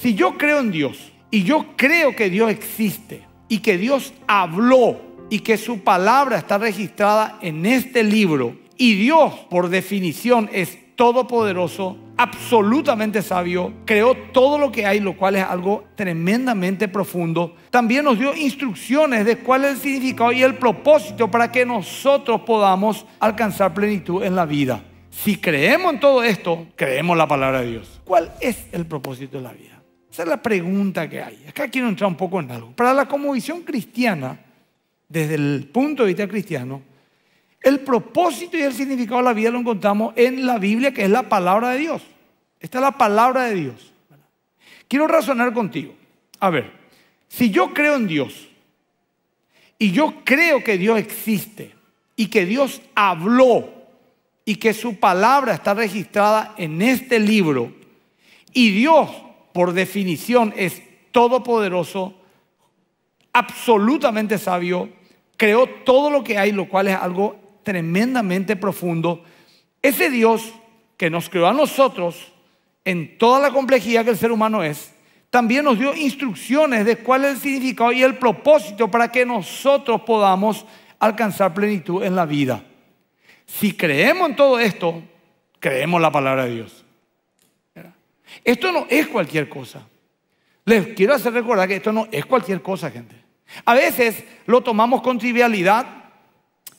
Si yo creo en Dios y yo creo que Dios existe y que Dios habló y que su palabra está registrada en este libro y Dios por definición es todopoderoso, absolutamente sabio, creó todo lo que hay, lo cual es algo tremendamente profundo. También nos dio instrucciones de cuál es el significado y el propósito para que nosotros podamos alcanzar plenitud en la vida. Si creemos en todo esto, creemos la palabra de Dios. ¿Cuál es el propósito de la vida? Esa es la pregunta que hay. Acá quiero entrar un poco en algo. Para la convicción cristiana, desde el punto de vista cristiano, el propósito y el significado de la vida lo encontramos en la Biblia, que es la palabra de Dios. Esta es la palabra de Dios. Quiero razonar contigo. A ver, si yo creo en Dios y yo creo que Dios existe y que Dios habló y que su palabra está registrada en este libro y Dios por definición, es todopoderoso, absolutamente sabio, creó todo lo que hay, lo cual es algo tremendamente profundo. Ese Dios que nos creó a nosotros en toda la complejidad que el ser humano es, también nos dio instrucciones de cuál es el significado y el propósito para que nosotros podamos alcanzar plenitud en la vida. Si creemos en todo esto, creemos la palabra de Dios. Esto no es cualquier cosa. Les quiero hacer recordar que esto no es cualquier cosa, gente. A veces lo tomamos con trivialidad,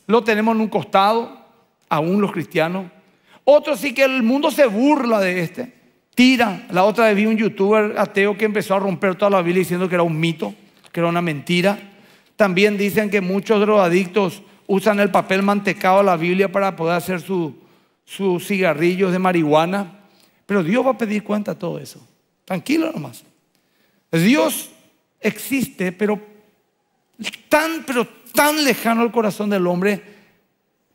lo tenemos en un costado, aún los cristianos. Otros sí que el mundo se burla de este, tira. La otra vez vi un youtuber ateo que empezó a romper toda la Biblia diciendo que era un mito, que era una mentira. También dicen que muchos drogadictos usan el papel mantecado de la Biblia para poder hacer sus cigarrillos de marihuana. Pero Dios va a pedir cuenta de todo eso. Tranquilo nomás. Dios existe, pero tan, pero tan lejano al corazón del hombre,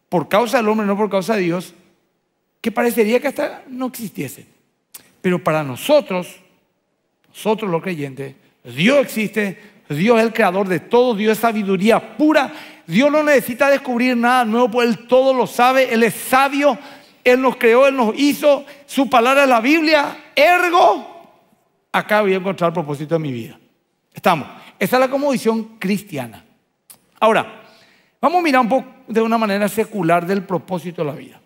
por causa del hombre, no por causa de Dios, que parecería que hasta no existiese. Pero para nosotros, nosotros los creyentes, Dios existe, Dios es el creador de todo, Dios es sabiduría pura, Dios no necesita descubrir nada nuevo, pues Él todo lo sabe, Él es sabio, él nos creó, Él nos hizo, su palabra es la Biblia, ergo, acá voy a encontrar el propósito de mi vida. Estamos. Esa es la visión cristiana. Ahora, vamos a mirar un poco de una manera secular del propósito de la vida.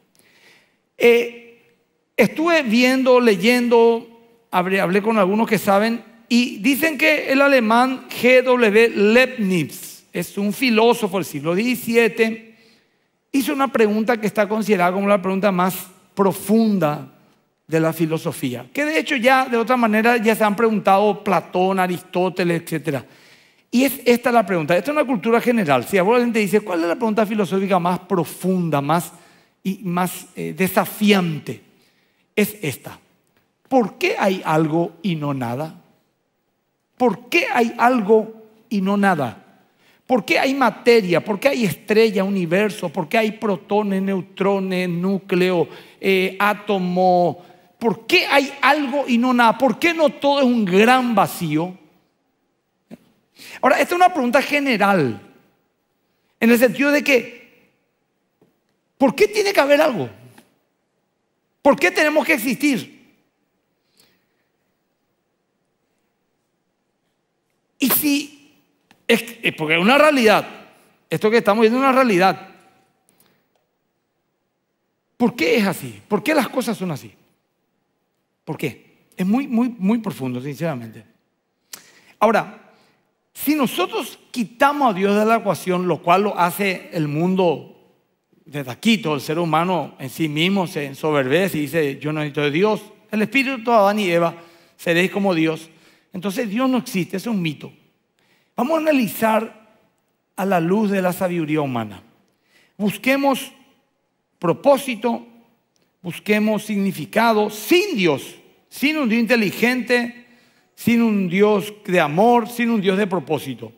Eh, estuve viendo, leyendo, hablé, hablé, con algunos que saben, y dicen que el alemán G.W. Leibniz es un filósofo del siglo XVII hizo una pregunta que está considerada como la pregunta más profunda de la filosofía, que de hecho ya de otra manera ya se han preguntado Platón, Aristóteles, etc. Y es esta la pregunta, esta es una cultura general, si a gente dice, ¿cuál es la pregunta filosófica más profunda, más, y más eh, desafiante? Es esta, ¿por qué hay algo y no nada? ¿Por qué hay algo y no nada? ¿Por qué hay materia? ¿Por qué hay estrella, universo? ¿Por qué hay protones, neutrones, núcleo, eh, átomo? ¿Por qué hay algo y no nada? ¿Por qué no todo es un gran vacío? Ahora, esta es una pregunta general, en el sentido de que, ¿por qué tiene que haber algo? ¿Por qué tenemos que existir? Y si es, porque es una realidad. Esto que estamos viendo es una realidad. ¿Por qué es así? ¿Por qué las cosas son así? ¿Por qué? Es muy, muy, muy profundo, sinceramente. Ahora, si nosotros quitamos a Dios de la ecuación, lo cual lo hace el mundo desde aquí, todo el ser humano en sí mismo se ensoberbece y dice, yo no necesito de Dios. El espíritu de Adán y Eva, seréis como Dios. Entonces Dios no existe, es un mito. Vamos a analizar a la luz de la sabiduría humana. Busquemos propósito, busquemos significado sin Dios, sin un Dios inteligente, sin un Dios de amor, sin un Dios de propósito.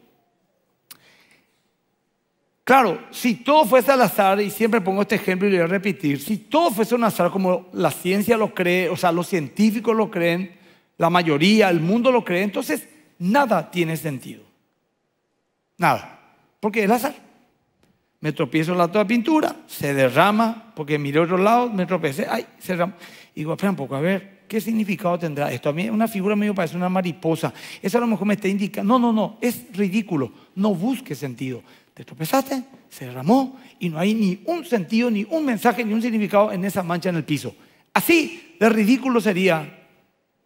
Claro, si todo fuese al azar, y siempre pongo este ejemplo y lo voy a repetir, si todo fuese un azar como la ciencia lo cree, o sea, los científicos lo creen, la mayoría, el mundo lo cree, entonces nada tiene sentido. Nada. Porque el azar. Me tropiezo la toda pintura, se derrama, porque miré otro lado, me tropecé, ay, se derrama. Y digo, espera un poco, a ver, ¿qué significado tendrá esto? A mí una figura medio parece una mariposa. Eso a lo mejor me está indicando, no, no, no, es ridículo, no busques sentido. Te tropezaste, se derramó y no hay ni un sentido, ni un mensaje, ni un significado en esa mancha en el piso. Así de ridículo sería,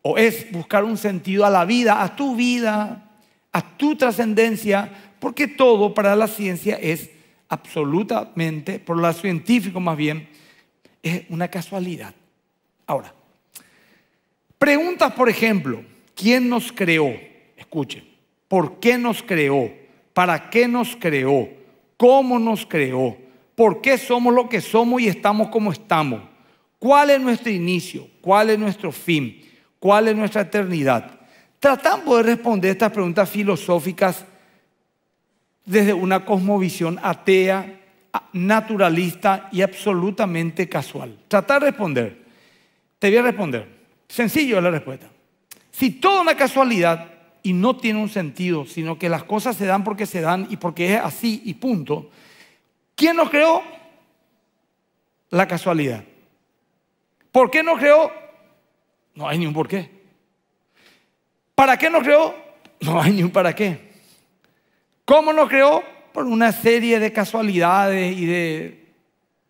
o es buscar un sentido a la vida, a tu vida, a tu trascendencia, porque todo para la ciencia es absolutamente, por lo científico más bien, es una casualidad. Ahora, preguntas, por ejemplo, ¿quién nos creó? Escuchen, ¿por qué nos creó? ¿Para qué nos creó? ¿Cómo nos creó? ¿Por qué somos lo que somos y estamos como estamos? ¿Cuál es nuestro inicio? ¿Cuál es nuestro fin? ¿Cuál es nuestra eternidad? tratamos de responder estas preguntas filosóficas desde una cosmovisión atea, naturalista y absolutamente casual. Tratar de responder. Te voy a responder. Sencillo es la respuesta. Si toda una casualidad y no tiene un sentido, sino que las cosas se dan porque se dan y porque es así y punto, ¿quién nos creó? La casualidad. ¿Por qué no creó? No hay ni un por qué. ¿Para qué nos creó? No hay ni un para qué. ¿Cómo nos creó? Por una serie de casualidades y de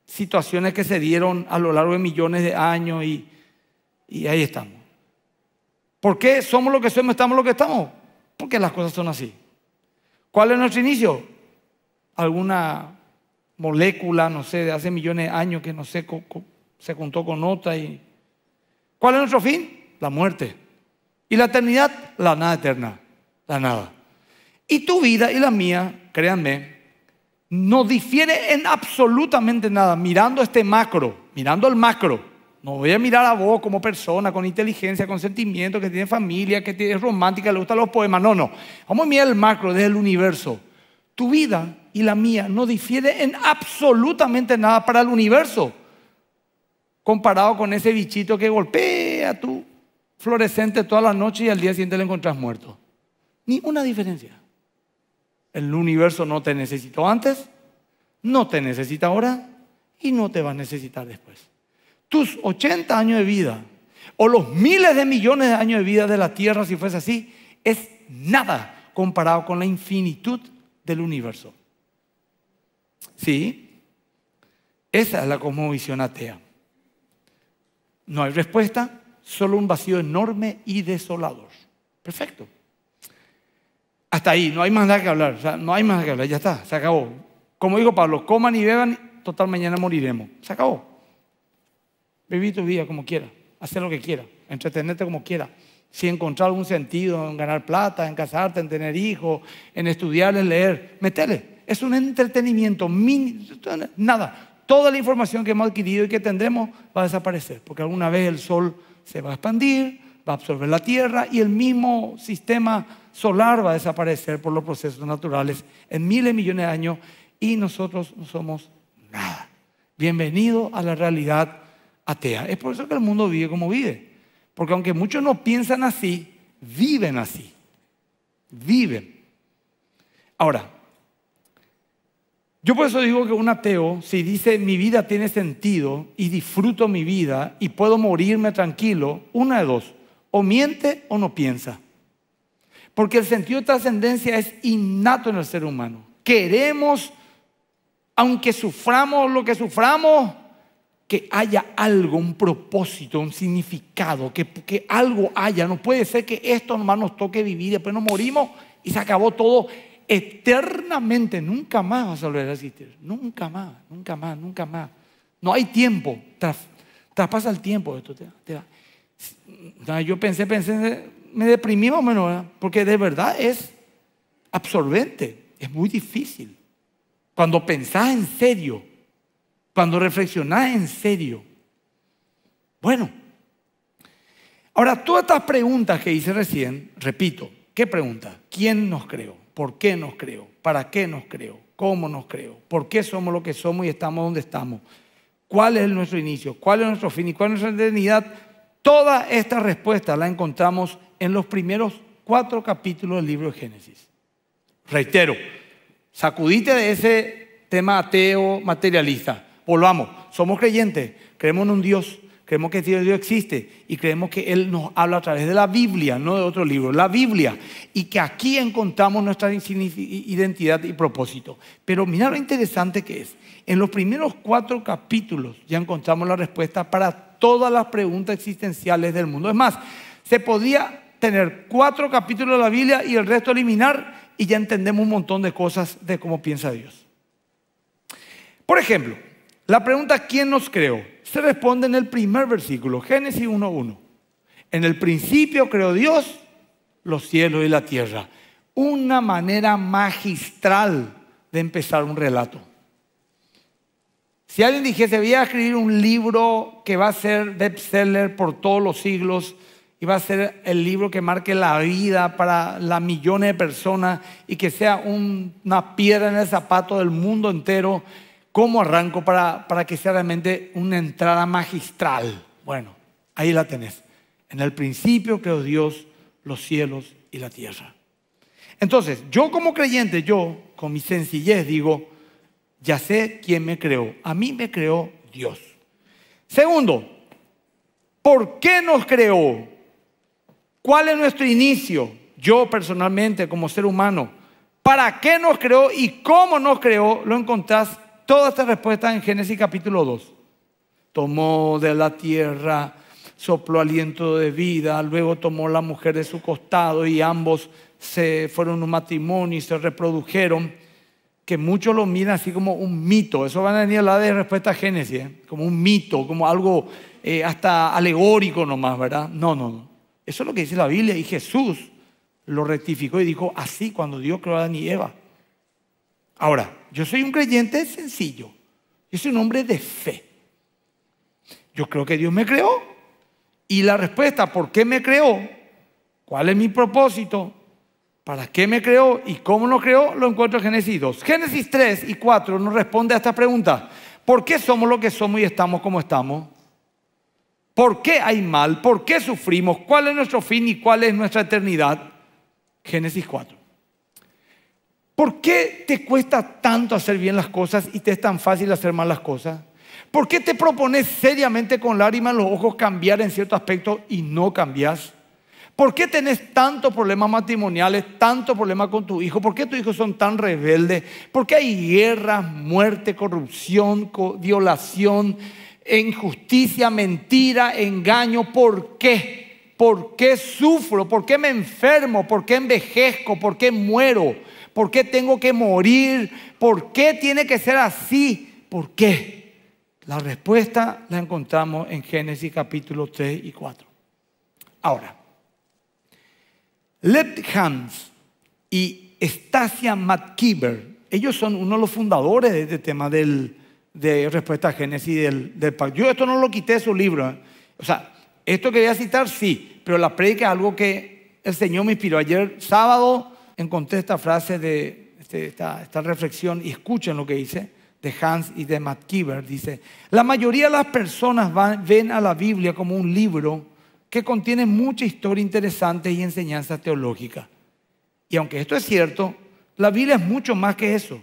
situaciones que se dieron a lo largo de millones de años y, ahí estamos. ¿Por qué somos lo que somos, estamos lo que estamos? Porque las cosas son así. ¿Cuál es nuestro inicio? Alguna molécula, no sé, de hace millones de años que no sé, se juntó con otra y... ¿Cuál es nuestro fin? La muerte. ¿Y la eternidad? La nada eterna, la nada. Y tu vida y la mía, créanme, no difiere en absolutamente nada. Mirando este macro, mirando el macro, no voy a mirar a vos como persona, con inteligencia, con sentimiento, que tiene familia, que es romántica, le gustan los poemas. No, no. Vamos a mirar el macro desde el universo. Tu vida y la mía no difiere en absolutamente nada para el universo, comparado con ese bichito que golpea tú fluorescente toda la noche y al día siguiente lo encontrás muerto. Ni una diferencia. El universo no te necesitó antes, no te necesita ahora y no te va a necesitar después. Tus 80 años de vida o los miles de millones de años de vida de la Tierra, si fuese así, es nada comparado con la infinitud del universo. ¿Sí? Esa es la cosmovisión atea. No hay respuesta, solo un vacío enorme y desolador. Perfecto. Hasta ahí, no hay más nada que hablar, no hay más nada que hablar, ya está, se acabó. Como digo Pablo, coman y beban, total mañana moriremos. Se acabó. Viví tu vida como quiera, hacer lo que quiera, entretenerte como quiera. Si encontrar algún sentido en ganar plata, en casarte, en tener hijos, en estudiar, en leer, metele. Es un entretenimiento, nada. Toda la información que hemos adquirido y que tendremos va a desaparecer, porque alguna vez el sol se va a expandir, va a absorber la Tierra y el mismo sistema solar va a desaparecer por los procesos naturales en miles y millones de años y nosotros no somos nada. Bienvenido a la realidad atea. Es por eso que el mundo vive como vive. Porque aunque muchos no piensan así, viven así. Viven. Ahora, yo por eso digo que un ateo, si dice mi vida tiene sentido y disfruto mi vida y puedo morirme tranquilo, una de dos, o miente o no piensa. Porque el sentido de trascendencia es innato en el ser humano. Queremos, aunque suframos lo que suframos, que haya algo, un propósito, un significado, que, algo haya. No puede ser que esto nomás nos toque vivir, después nos morimos y se acabó todo eternamente, nunca más vas a volver a existir, Nunca más, nunca más, nunca más. No hay tiempo. traspasa el tiempo. Yo pensé, pensé, me deprimí más porque de verdad es absorbente. Es muy difícil. Cuando pensás en serio, cuando reflexionás en serio. Bueno, ahora todas estas preguntas que hice recién, repito, ¿qué pregunta? ¿Quién nos creó? por qué nos creo? para qué nos creó, cómo nos creó, por qué somos lo que somos y estamos donde estamos, cuál es nuestro inicio, cuál es nuestro fin y cuál es nuestra eternidad. Toda esta respuesta la encontramos en los primeros cuatro capítulos del libro de Génesis. Reitero, sacudite de ese tema ateo materialista. Volvamos, somos creyentes, creemos en un Dios Creemos que Dios existe y creemos que Él nos habla a través de la Biblia, no de otro libro, la Biblia. Y que aquí encontramos nuestra identidad y propósito. Pero mira lo interesante que es. En los primeros cuatro capítulos ya encontramos la respuesta para todas las preguntas existenciales del mundo. Es más, se podía tener cuatro capítulos de la Biblia y el resto eliminar y ya entendemos un montón de cosas de cómo piensa Dios. Por ejemplo, la pregunta, ¿quién nos creó? Se responde en el primer versículo, Génesis 1.1. En el principio creó Dios los cielos y la tierra. Una manera magistral de empezar un relato. Si alguien dijese, voy a escribir un libro que va a ser bestseller por todos los siglos y va a ser el libro que marque la vida para la millones de personas y que sea una piedra en el zapato del mundo entero, ¿Cómo arranco para, para que sea realmente una entrada magistral? Bueno, ahí la tenés. En el principio creó Dios los cielos y la tierra. Entonces, yo como creyente, yo con mi sencillez digo, ya sé quién me creó. A mí me creó Dios. Segundo, ¿por qué nos creó? ¿Cuál es nuestro inicio? Yo personalmente como ser humano, ¿para qué nos creó y cómo nos creó? Lo encontrás toda esta respuesta en Génesis capítulo 2. Tomó de la tierra, sopló aliento de vida, luego tomó la mujer de su costado y ambos se fueron un matrimonio y se reprodujeron, que muchos lo miran así como un mito. Eso van a venir a la de respuesta a Génesis, ¿eh? como un mito, como algo eh, hasta alegórico nomás, ¿verdad? No, no, no. Eso es lo que dice la Biblia y Jesús lo rectificó y dijo así cuando Dios creó a Adán y Eva. Ahora, yo soy un creyente sencillo. Yo soy un hombre de fe. Yo creo que Dios me creó. Y la respuesta, ¿por qué me creó? ¿Cuál es mi propósito? ¿Para qué me creó y cómo lo creó? Lo encuentro en Génesis 2. Génesis 3 y 4 nos responde a esta pregunta. ¿Por qué somos lo que somos y estamos como estamos? ¿Por qué hay mal? ¿Por qué sufrimos? ¿Cuál es nuestro fin y cuál es nuestra eternidad? Génesis 4. ¿Por qué te cuesta tanto hacer bien las cosas y te es tan fácil hacer mal las cosas? ¿Por qué te propones seriamente con lágrimas en los ojos cambiar en cierto aspecto y no cambias? ¿Por qué tenés tantos problemas matrimoniales, tantos problemas con tu hijo? ¿Por qué tus hijos son tan rebeldes? ¿Por qué hay guerras, muerte, corrupción, violación, injusticia, mentira, engaño? ¿Por qué? ¿Por qué sufro? ¿Por qué me enfermo? ¿Por qué envejezco? ¿Por qué muero? ¿Por qué tengo que morir? ¿Por qué tiene que ser así? ¿Por qué? La respuesta la encontramos en Génesis capítulo 3 y 4. Ahora, Left Hans y Stasia McKeever, ellos son uno de los fundadores de este tema del, de respuesta a Génesis del, pacto. Yo esto no lo quité de su libro. ¿eh? O sea, esto que voy a citar sí, pero la predica es algo que el Señor me inspiró. Ayer sábado encontré esta frase de este, esta, reflexión y escuchen lo que dice de Hans y de Matt Kieber. Dice, la mayoría de las personas ven a la Biblia como un libro que contiene mucha historia interesante y enseñanzas teológicas. Y aunque esto es cierto, la Biblia es mucho más que eso.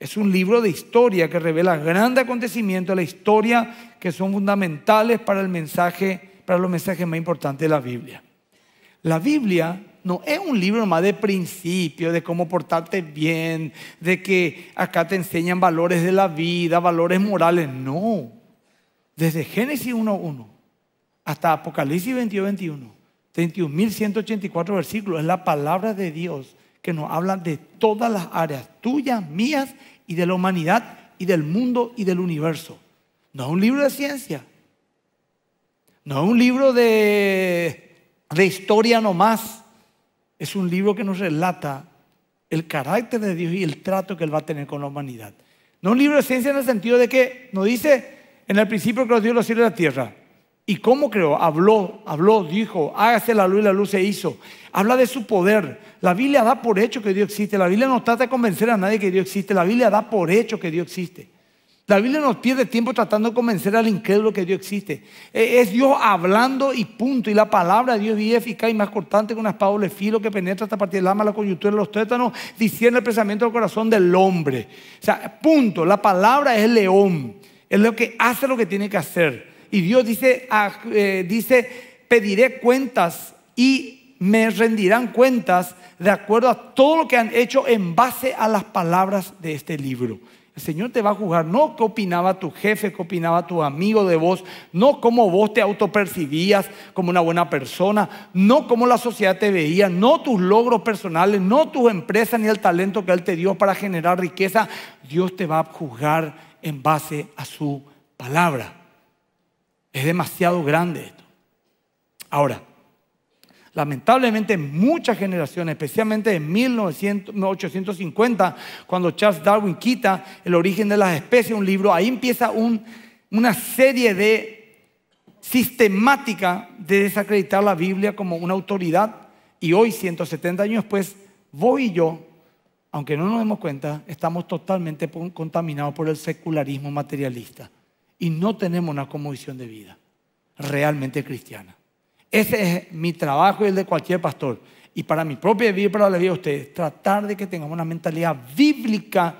Es un libro de historia que revela grandes acontecimientos de la historia que son fundamentales para el mensaje, para los mensajes más importantes de la Biblia. La Biblia no, es un libro más de principios, de cómo portarte bien, de que acá te enseñan valores de la vida, valores morales. No. Desde Génesis 1.1 hasta Apocalipsis 22.21, 31.184 versículos, es la palabra de Dios que nos habla de todas las áreas, tuyas, mías y de la humanidad y del mundo y del universo. No es un libro de ciencia. No es un libro de, de historia nomás es un libro que nos relata el carácter de Dios y el trato que Él va a tener con la humanidad. No un libro de ciencia en el sentido de que nos dice en el principio que Dios los cielos y la tierra. ¿Y cómo creó? Habló, habló, dijo, hágase la luz y la luz se hizo. Habla de su poder. La Biblia da por hecho que Dios existe. La Biblia no trata de convencer a nadie que Dios existe. La Biblia da por hecho que Dios existe. La Biblia nos pierde tiempo tratando de convencer al incrédulo que Dios existe. E, es Dios hablando y punto. Y la palabra de Dios es eficaz y más cortante que una espada de filo que penetra hasta partir del alma, la coyuntura de los tétanos, diciendo el pensamiento del corazón del hombre. O sea, punto. La palabra es el león. Es lo que hace lo que tiene que hacer. Y Dios dice, ah, eh, dice pediré cuentas y me rendirán cuentas de acuerdo a todo lo que han hecho en base a las palabras de este libro. El Señor te va a juzgar, no qué opinaba tu jefe, qué opinaba tu amigo de vos, no cómo vos te autopercibías como una buena persona, no cómo la sociedad te veía, no tus logros personales, no tu empresa ni el talento que Él te dio para generar riqueza. Dios te va a juzgar en base a su palabra. Es demasiado grande esto. Ahora, Lamentablemente, muchas generaciones, especialmente en 1850, cuando Charles Darwin quita El origen de las especies, un libro, ahí empieza una serie de sistemática de desacreditar la Biblia como una autoridad. Y hoy, 170 años después, vos y yo, aunque no nos demos cuenta, estamos totalmente contaminados por el secularismo materialista y no tenemos una convicción de vida realmente cristiana. Ese es mi trabajo y el de cualquier pastor. Y para mi propia vida y para la vida de ustedes, tratar de que tengamos una mentalidad bíblica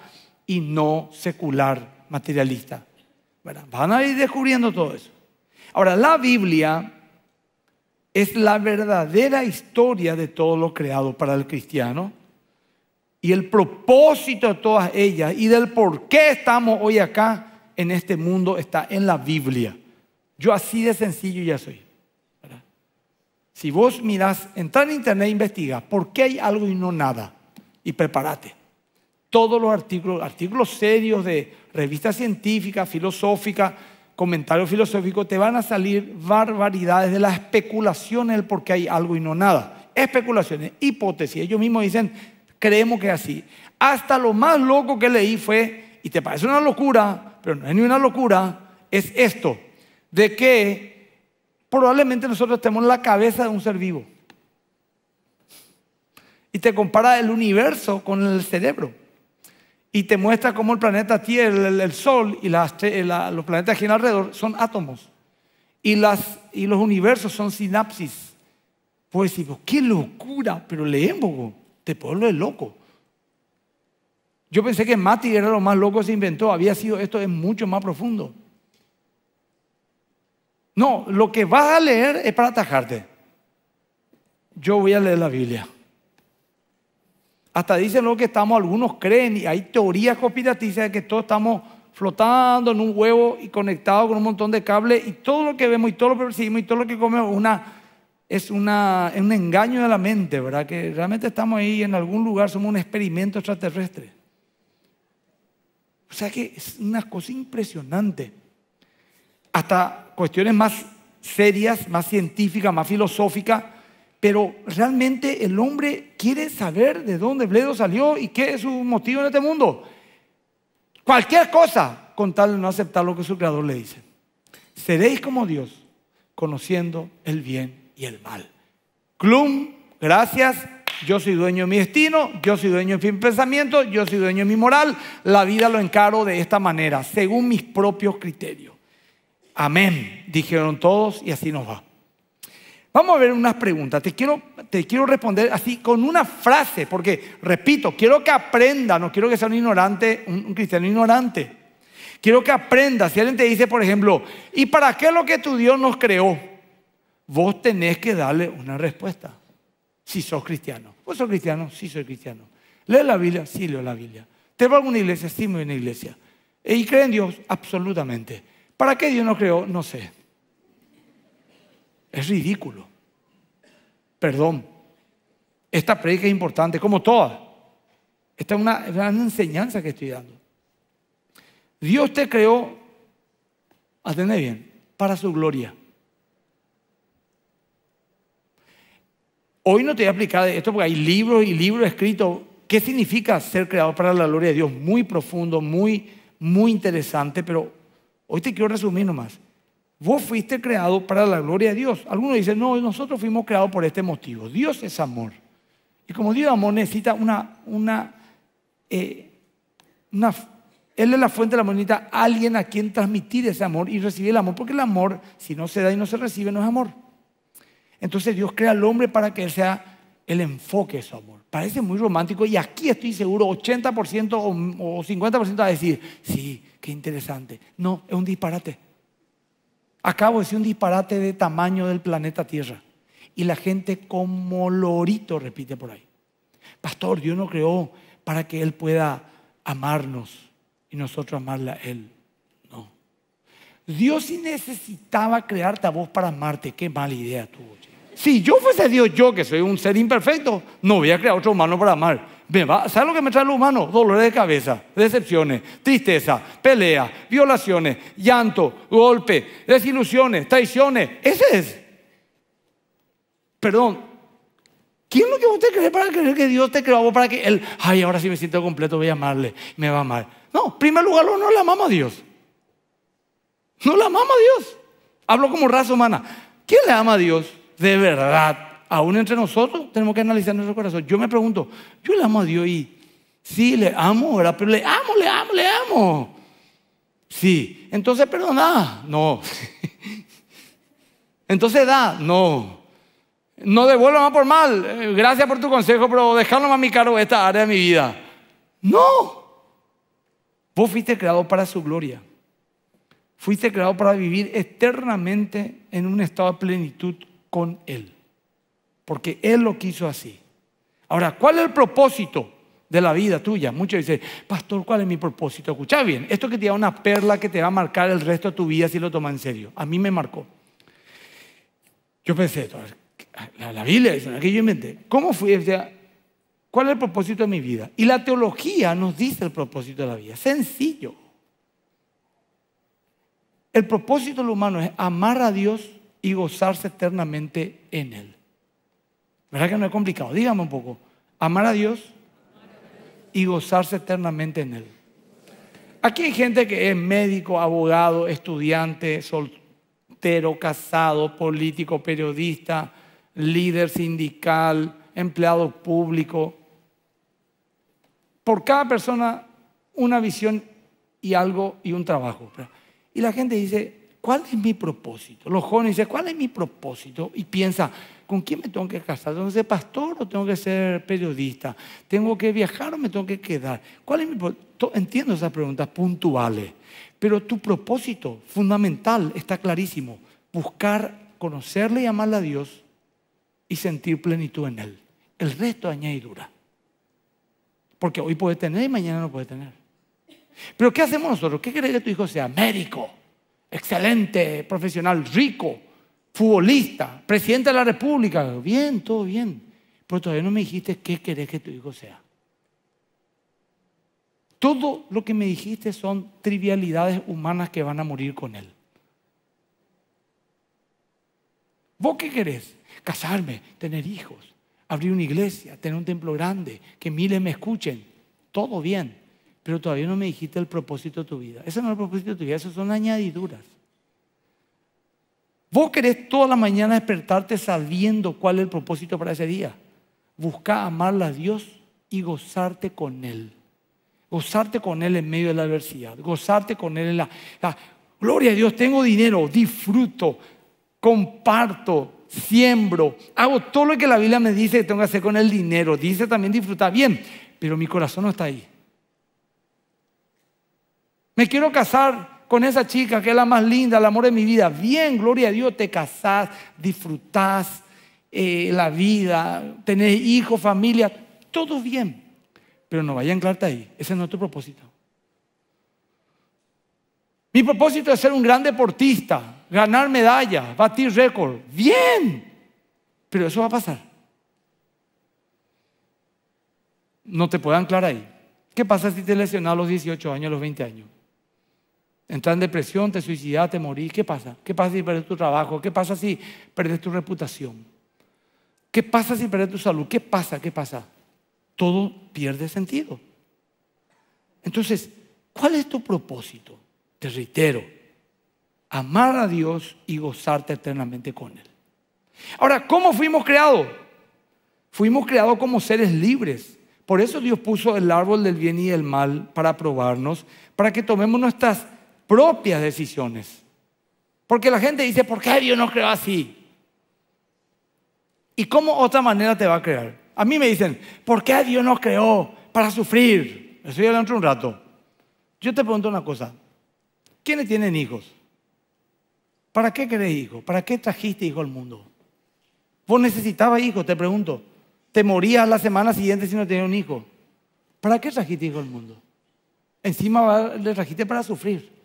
y no secular, materialista. ¿Verdad? Van a ir descubriendo todo eso. Ahora, la Biblia es la verdadera historia de todo lo creado para el cristiano y el propósito de todas ellas y del por qué estamos hoy acá en este mundo está en la Biblia. Yo así de sencillo ya soy. Si vos mirás, entra en internet e investiga por qué hay algo y no nada. Y prepárate. Todos los artículos, artículos serios de revistas científicas, filosóficas, comentarios filosóficos, te van a salir barbaridades de las especulaciones del por qué hay algo y no nada. Especulaciones, hipótesis. Ellos mismos dicen, creemos que es así. Hasta lo más loco que leí fue, y te parece una locura, pero no es ni una locura, es esto, de que probablemente nosotros tenemos la cabeza de un ser vivo. Y te compara el universo con el cerebro. Y te muestra cómo el planeta Tierra, el, Sol y eh, los planetas que hay alrededor son átomos. Y, y los universos son sinapsis. Pues digo qué locura, pero leemos, te pueblo es loco. Yo pensé que Mati era lo más loco que se inventó, había sido esto es mucho más profundo. No, lo que vas a leer es para atajarte. Yo voy a leer la Biblia. Hasta dicen lo que estamos, algunos creen, y hay teorías conspirativas de que todos estamos flotando en un huevo y conectados con un montón de cables, y todo lo que vemos, y todo lo que percibimos, y todo lo que comemos, una, es, una, un engaño de la mente, ¿verdad? Que realmente estamos ahí en algún lugar, somos un experimento extraterrestre. O sea que es una cosa impresionante. Hasta cuestiones más serias, más científicas, más filosóficas, pero realmente el hombre quiere saber de dónde Bledo salió y qué es su motivo en este mundo. Cualquier cosa con tal de no aceptar lo que su creador le dice. Seréis como Dios, conociendo el bien y el mal. Clum, gracias. Yo soy dueño de mi destino, yo soy dueño de mi pensamiento, yo soy dueño de mi moral. La vida lo encaro de esta manera, según mis propios criterios. Amén, dijeron todos y así nos va. Vamos a ver unas preguntas. Te quiero, responder así con una frase, porque, repito, quiero que aprenda, no quiero que sea un ignorante, un, cristiano ignorante. Quiero que aprenda. Si alguien te dice, por ejemplo, ¿y para qué es lo que tu Dios nos creó? Vos tenés que darle una respuesta. Si sos cristiano. ¿Vos sos cristiano? Sí, soy cristiano. ¿Lees la Biblia? Sí, leo la Biblia. ¿Te va a alguna iglesia? Sí, me voy a una iglesia. ¿Y creen en Dios? Absolutamente. ¿Para qué Dios no creó? No sé. Es ridículo. Perdón. Esta predica es importante, como todas. Esta es una, gran enseñanza que estoy dando. Dios te creó, atende bien, para su gloria. Hoy no te voy a explicar esto porque hay libros y libros escritos. ¿Qué significa ser creado para la gloria de Dios? Muy profundo, muy, muy interesante, pero Hoy te quiero resumir nomás. Vos fuiste creado para la gloria de Dios. Algunos dicen, no, nosotros fuimos creados por este motivo. Dios es amor. Y como Dios amor necesita una, eh, una, Él es la fuente de la necesita alguien a quien transmitir ese amor y recibir el amor, porque el amor, si no se da y no se recibe, no es amor. Entonces Dios crea al hombre para que él sea el enfoque de su amor. Parece muy romántico y aquí estoy seguro 80% o, 50% 50% a decir, sí, qué interesante. No, es un disparate. Acabo de decir un disparate de tamaño del planeta Tierra. Y la gente como lorito repite por ahí. Pastor, Dios no creó para que Él pueda amarnos y nosotros amarle a Él. No. Dios sí necesitaba crearte a vos para amarte. Qué mala idea tuvo, si yo fuese Dios, yo que soy un ser imperfecto, no voy a crear otro humano para amar. ¿Sabes lo que me trae el humano? Dolores de cabeza, decepciones, tristeza, pelea, violaciones, llanto, golpe, desilusiones, traiciones. Ese es. Perdón. ¿Quién es lo que usted cree para creer que Dios te creó para que Él, ay, ahora sí me siento completo, voy a amarle, me va a amar? No, en primer lugar, no le amamos a Dios. No le amamos a Dios. Hablo como raza humana. ¿Quién le ama a Dios? de verdad, aún entre nosotros, tenemos que analizar nuestro corazón. Yo me pregunto, yo le amo a Dios y sí, le amo, Pero le amo, le amo, le amo. Sí, entonces perdona, no. entonces da, no. No devuelva más por mal. Eh, gracias por tu consejo, pero dejarlo más a mi cargo esta área de mi vida. No. Vos fuiste creado para su gloria. Fuiste creado para vivir eternamente en un estado de plenitud con Él. Porque Él lo quiso así. Ahora, ¿cuál es el propósito de la vida tuya? Muchos dicen, pastor, ¿cuál es mi propósito? Escucha bien, esto que te da una perla que te va a marcar el resto de tu vida si lo tomas en serio. A mí me marcó. Yo pensé, la, Biblia dice, una que yo inventé. ¿Cómo fui? ¿Cuál es el propósito de mi vida? Y la teología nos dice el propósito de la vida. Sencillo. El propósito lo humano es amar a Dios y gozarse eternamente en Él. ¿Verdad que no es complicado? Dígame un poco. Amar a Dios y gozarse eternamente en Él. Aquí hay gente que es médico, abogado, estudiante, soltero, casado, político, periodista, líder sindical, empleado público. Por cada persona una visión y algo y un trabajo. Y la gente dice, ¿cuál es mi propósito? Los jóvenes dicen, ¿cuál es mi propósito? Y piensa, ¿con quién me tengo que casar? ¿Tengo que ser pastor o tengo que ser periodista? ¿Tengo que viajar o me tengo que quedar? ¿Cuál es mi propósito? Entiendo esas preguntas puntuales, pero tu propósito fundamental está clarísimo. Buscar, conocerle y amarle a Dios y sentir plenitud en Él. El resto dura. Porque hoy puede tener y mañana no puede tener. Pero ¿qué hacemos nosotros? ¿Qué querés que tu hijo sea? Médico excelente profesional, rico, futbolista, presidente de la República. Bien, todo bien. Pero todavía no me dijiste qué querés que tu hijo sea. Todo lo que me dijiste son trivialidades humanas que van a morir con él. ¿Vos qué querés? Casarme, tener hijos, abrir una iglesia, tener un templo grande, que miles me escuchen. Todo bien pero todavía no me dijiste el propósito de tu vida. Ese no es el propósito de tu vida, eso son añadiduras. Vos querés toda la mañana despertarte sabiendo cuál es el propósito para ese día. Busca amar a Dios y gozarte con Él. Gozarte con Él en medio de la adversidad. Gozarte con Él en la, la gloria a Dios, tengo dinero, disfruto, comparto, siembro, hago todo lo que la Biblia me dice que tengo que hacer con el dinero. Dice también disfrutar bien, pero mi corazón no está ahí. Me quiero casar con esa chica que es la más linda, el amor de mi vida. Bien, gloria a Dios, te casás, disfrutás eh, la vida, tenés hijos, familia, todo bien. Pero no vaya a anclarte ahí. Ese no es tu propósito. Mi propósito es ser un gran deportista, ganar medallas, batir récord. Bien, pero eso va a pasar. No te puedo anclar ahí. ¿Qué pasa si te lesionas a los 18 años, a los 20 años? Entras en depresión, te suicidas, te morís. ¿Qué pasa? ¿Qué pasa si perdes tu trabajo? ¿Qué pasa si perdes tu reputación? ¿Qué pasa si perdes tu salud? ¿Qué pasa? ¿Qué pasa? Todo pierde sentido. Entonces, ¿cuál es tu propósito? Te reitero, amar a Dios y gozarte eternamente con Él. Ahora, ¿cómo fuimos creados? Fuimos creados como seres libres. Por eso Dios puso el árbol del bien y el mal para probarnos, para que tomemos nuestras propias decisiones. Porque la gente dice, ¿por qué Dios no creó así? ¿Y cómo otra manera te va a crear? A mí me dicen, ¿por qué Dios no creó para sufrir? eso Estoy hablando un rato. Yo te pregunto una cosa. ¿Quiénes tienen hijos? ¿Para qué querés hijos? ¿Para qué trajiste hijos al mundo? Vos necesitabas hijos, te pregunto. Te morías la semana siguiente si no tenías un hijo. ¿Para qué trajiste hijos al mundo? Encima le trajiste para sufrir.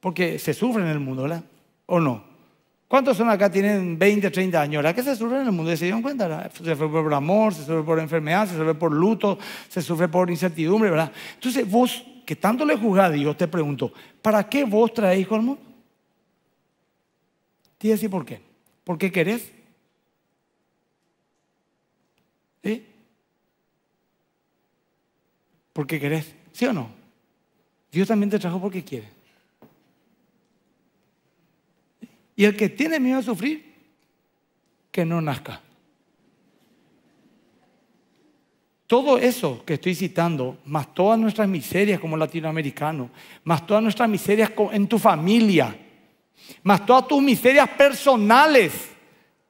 Porque se sufre en el mundo, ¿verdad? ¿O no? ¿Cuántos son acá tienen 20, 30 años? ¿Verdad qué se sufre en el mundo? ¿Se dieron cuenta? Se sufre por amor, se sufre por enfermedad, se sufre por luto, se sufre por incertidumbre, ¿verdad? Entonces vos, que tanto le juzgás a Dios, te pregunto, ¿para qué vos traéis hijo al mundo? Te decir por qué. ¿Por qué querés? ¿Sí? ¿Por qué querés? ¿Sí o no? Dios también te trajo porque quiere. Y el que tiene miedo a sufrir, que no nazca. Todo eso que estoy citando, más todas nuestras miserias como latinoamericanos, más todas nuestras miserias en tu familia, más todas tus miserias personales,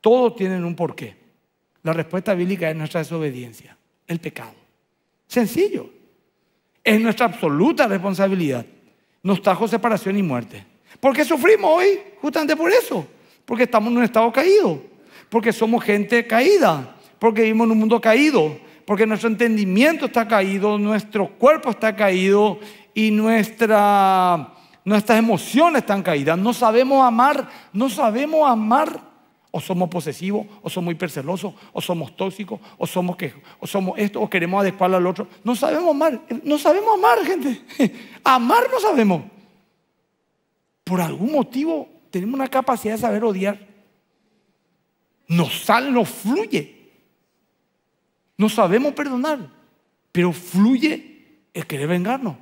todos tienen un porqué. La respuesta bíblica es nuestra desobediencia, el pecado. Sencillo. Es nuestra absoluta responsabilidad. Nos trajo separación y muerte. ¿Por qué sufrimos hoy? Justamente por eso. Porque estamos en un estado caído. Porque somos gente caída. Porque vivimos en un mundo caído. Porque nuestro entendimiento está caído, nuestro cuerpo está caído y nuestra, nuestras emociones están caídas. No sabemos amar, no sabemos amar. O somos posesivos, o somos hipercelosos, o somos tóxicos, o somos, que, o somos esto, o queremos adecuar al otro. No sabemos amar, no sabemos amar, gente. Amar no sabemos por algún motivo tenemos una capacidad de saber odiar. Nos sale, nos fluye. No sabemos perdonar, pero fluye el querer vengarnos.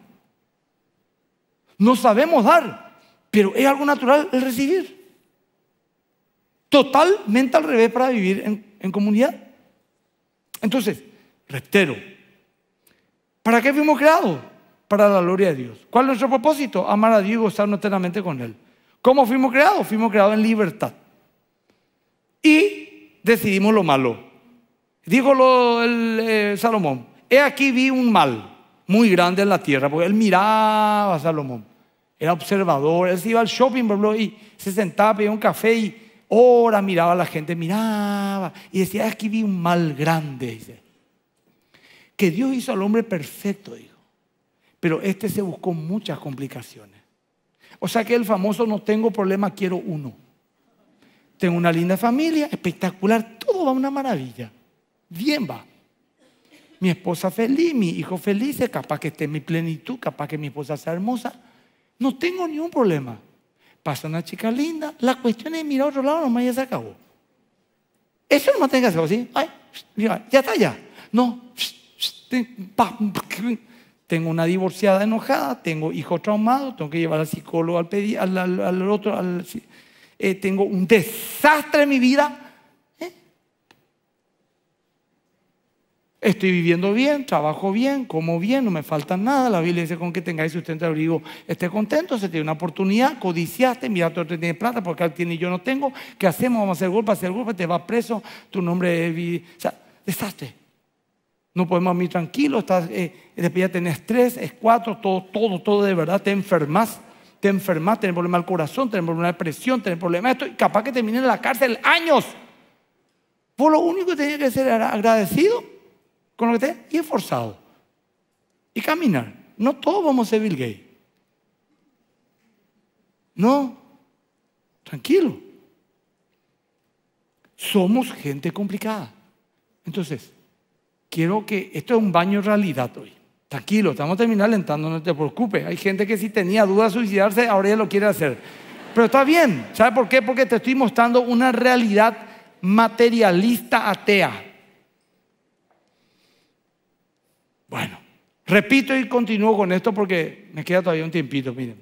No sabemos dar, pero es algo natural el recibir. Totalmente al revés para vivir en, comunidad. Entonces, reitero, ¿para qué fuimos creados? para la gloria de Dios. ¿Cuál es nuestro propósito? Amar a Dios y gozarnos eternamente con Él. ¿Cómo fuimos creados? Fuimos creados en libertad. Y decidimos lo malo. Dijo lo, el, eh, Salomón, he aquí vi un mal muy grande en la tierra, porque él miraba a Salomón, era observador, él se iba al shopping, y se sentaba, pedía un café y ahora miraba a la gente, miraba y decía, aquí vi un mal grande, que Dios hizo al hombre perfecto, dijo. Pero este se buscó muchas complicaciones. O sea que el famoso no tengo problema, quiero uno. Tengo una linda familia, espectacular, todo va una maravilla. Bien va. Mi esposa feliz, mi hijo feliz, capaz que esté en mi plenitud, capaz que mi esposa sea hermosa. No tengo ningún problema. Pasa una chica linda, la cuestión es mirar a otro lado nomás ya se acabó. Eso no tenga que hacer así. ya está ya. No tengo una divorciada enojada, tengo hijos traumados, tengo que llevar al psicólogo, al, al, otro, eh, tengo un desastre en mi vida. ¿eh? Estoy viviendo bien, trabajo bien, como bien, no me falta nada. La Biblia dice con que tengáis sustento de abrigo, esté contento, se te tiene una oportunidad, codiciaste, mira, tú tiene plata porque él tiene y yo no tengo. ¿Qué hacemos? Vamos a hacer golpe, hacer golpe, te vas preso, tu nombre es... O sea, desastre. No podemos dormir tranquilo, estás, después ya tenés tres, es cuatro, todo, todo, todo de verdad, te enfermas, te enfermas, tenés problemas al corazón, tenés problemas de presión, tenés problemas de esto, y capaz que termines en la cárcel años. Por lo único que tenés que ser agradecido con lo que tenés y esforzado. Y caminar. No todos vamos a ser Bill Gates. No, tranquilo. Somos gente complicada. Entonces, quiero que esto es un baño realidad hoy. Tranquilo, estamos terminando alentando, no te preocupes. Hay gente que si tenía dudas de suicidarse, ahora ya lo quiere hacer. Pero está bien, ¿sabes por qué? Porque te estoy mostrando una realidad materialista atea. Bueno, repito y continúo con esto porque me queda todavía un tiempito, miren.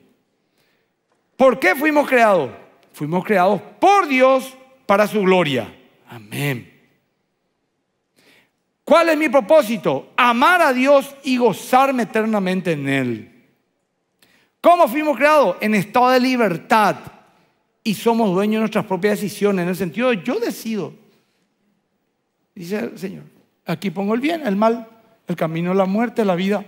¿Por qué fuimos creados? Fuimos creados por Dios para su gloria. Amén. ¿Cuál es mi propósito? Amar a Dios y gozarme eternamente en Él. ¿Cómo fuimos creados? En estado de libertad. Y somos dueños de nuestras propias decisiones, en el sentido de yo decido. Dice el Señor, aquí pongo el bien, el mal, el camino de la muerte, la vida,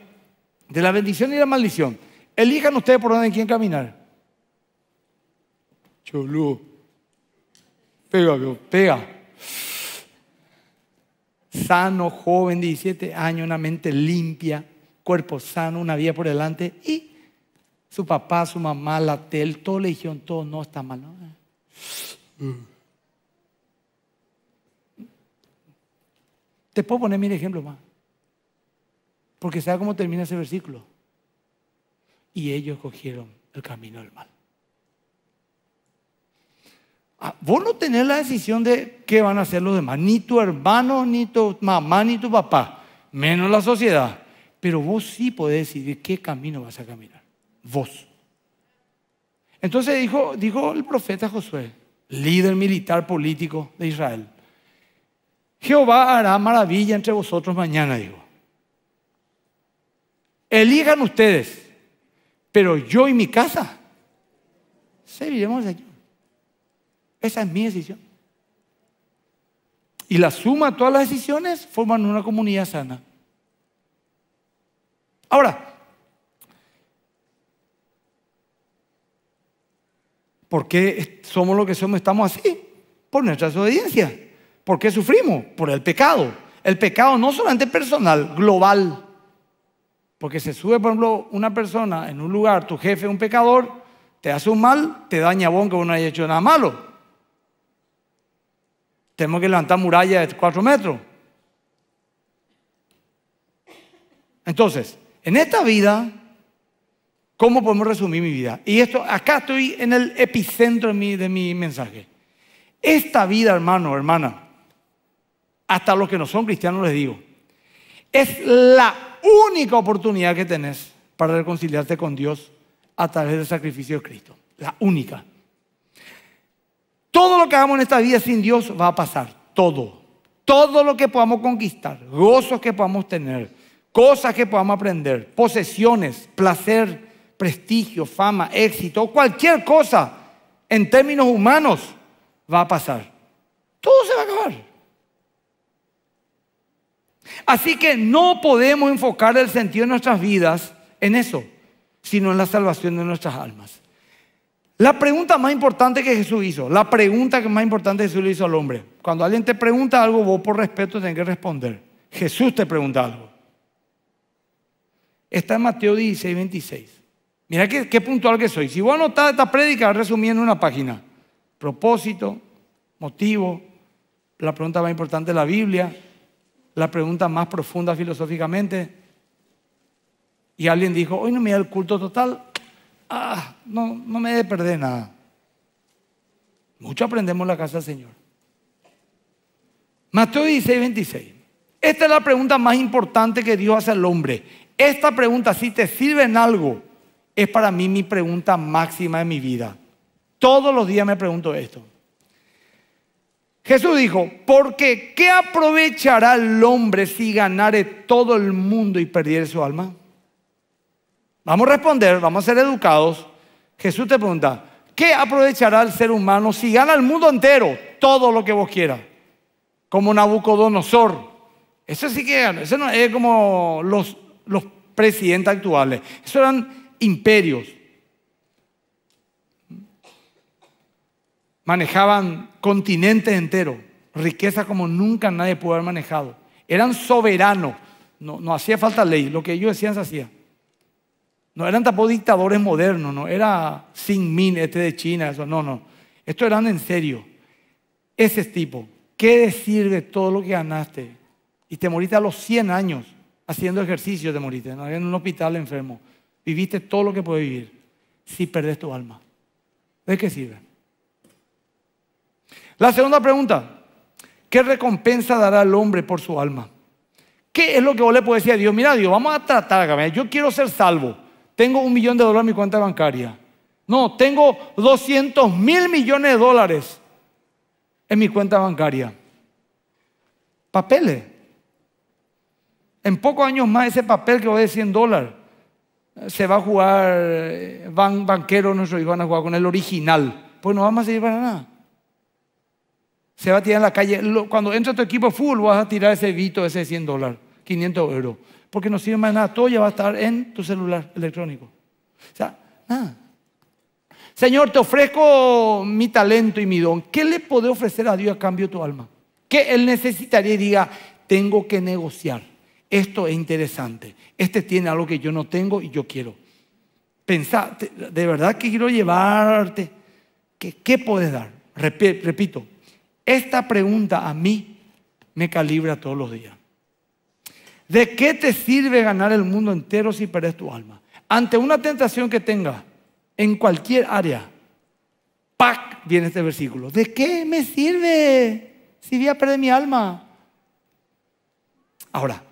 de la bendición y la maldición. Elijan ustedes por dónde quieren caminar. Choludo. Pega, pega sano, joven, 17 años, una mente limpia, cuerpo sano, una vía por delante. Y su papá, su mamá, la tel, todo le dijeron, todo no está mal. Te puedo poner mi ejemplo más. Porque sea cómo termina ese versículo. Y ellos cogieron el camino del mal. Ah, vos no tenés la decisión de qué van a hacer los demás, ni tu hermano, ni tu mamá, ni tu papá, menos la sociedad. Pero vos sí podés decidir qué camino vas a caminar, vos. Entonces dijo, dijo el profeta Josué, líder militar político de Israel, Jehová hará maravilla entre vosotros mañana, dijo eligan ustedes, pero yo y mi casa serviremos de esa es mi decisión. Y la suma de todas las decisiones forman una comunidad sana. Ahora, ¿por qué somos lo que somos? Estamos así. Por nuestra desobediencia. ¿Por qué sufrimos? Por el pecado. El pecado no solamente personal, global. Porque se sube, por ejemplo, una persona en un lugar, tu jefe, un pecador, te hace un mal, te daña a vos que vos no hayas hecho nada malo. Tenemos que levantar murallas de cuatro metros. Entonces, en esta vida, ¿cómo podemos resumir mi vida? Y esto, acá estoy en el epicentro de mi, de mi mensaje. Esta vida, hermano, hermana, hasta los que no son cristianos les digo, es la única oportunidad que tenés para reconciliarte con Dios a través del sacrificio de Cristo. La única. Todo lo que hagamos en esta vida sin Dios va a pasar. Todo. Todo lo que podamos conquistar, gozos que podamos tener, cosas que podamos aprender, posesiones, placer, prestigio, fama, éxito, cualquier cosa en términos humanos va a pasar. Todo se va a acabar. Así que no podemos enfocar el sentido de nuestras vidas en eso, sino en la salvación de nuestras almas. La pregunta más importante que Jesús hizo, la pregunta más importante que Jesús le hizo al hombre. Cuando alguien te pregunta algo, vos por respeto tenés que responder. Jesús te pregunta algo. Está en Mateo 16, 26. Mira qué, puntual que soy. Si vos anotás esta prédica, resumiendo en una página. Propósito, motivo, la pregunta más importante de la Biblia, la pregunta más profunda filosóficamente. Y alguien dijo, hoy no me da el culto total, ah, no, no me he de perder nada. Mucho aprendemos en la casa del Señor. Mateo 16, 26. Esta es la pregunta más importante que Dios hace al hombre. Esta pregunta, si te sirve en algo, es para mí mi pregunta máxima de mi vida. Todos los días me pregunto esto. Jesús dijo, porque ¿qué aprovechará el hombre si ganare todo el mundo y perdiere su alma? Vamos a responder, vamos a ser educados. Jesús te pregunta, ¿qué aprovechará el ser humano si gana el mundo entero todo lo que vos quieras? Como Nabucodonosor. Eso sí que eso no es como los, los presidentes actuales. Eso eran imperios. Manejaban continentes enteros, riqueza como nunca nadie pudo haber manejado. Eran soberanos, no, no hacía falta ley, lo que ellos decían se hacía. No eran tampoco dictadores modernos, no era sin Min, este de China, eso, no, no. Estos eran en serio. Ese tipo, ¿qué sirve todo lo que ganaste? Y te moriste a los 100 años haciendo ejercicio, te moriste, en un hospital enfermo. Viviste todo lo que puedes vivir si perdés tu alma. ¿De qué sirve? La segunda pregunta, ¿qué recompensa dará el hombre por su alma? ¿Qué es lo que vos le puedes decir a Dios? Mira, Dios, vamos a tratar, yo quiero ser salvo tengo un millón de dólares en mi cuenta bancaria. No, tengo 200 mil millones de dólares en mi cuenta bancaria. Papeles. En pocos años más ese papel que va de 100 dólares eh, se va a jugar, van eh, banqueros nuestros hijos van a jugar con el original. Pues no vamos a seguir para nada. Se va a tirar en la calle. Cuando entra tu equipo full, vas a tirar ese vito, ese 100 dólares, 500 euros porque no sirve más nada. Todo ya va a estar en tu celular electrónico. O sea, nada. Señor, te ofrezco mi talento y mi don. ¿Qué le puedo ofrecer a Dios a cambio de tu alma? ¿Qué él necesitaría y diga, tengo que negociar? Esto es interesante. Este tiene algo que yo no tengo y yo quiero. Pensá, de verdad que quiero llevarte. ¿Qué, qué puedes dar? Repito, esta pregunta a mí me calibra todos los días. ¿De qué te sirve ganar el mundo entero si pierdes tu alma? Ante una tentación que tengas en cualquier área, ¡pac! viene este versículo. ¿De qué me sirve si voy a perder mi alma? Ahora,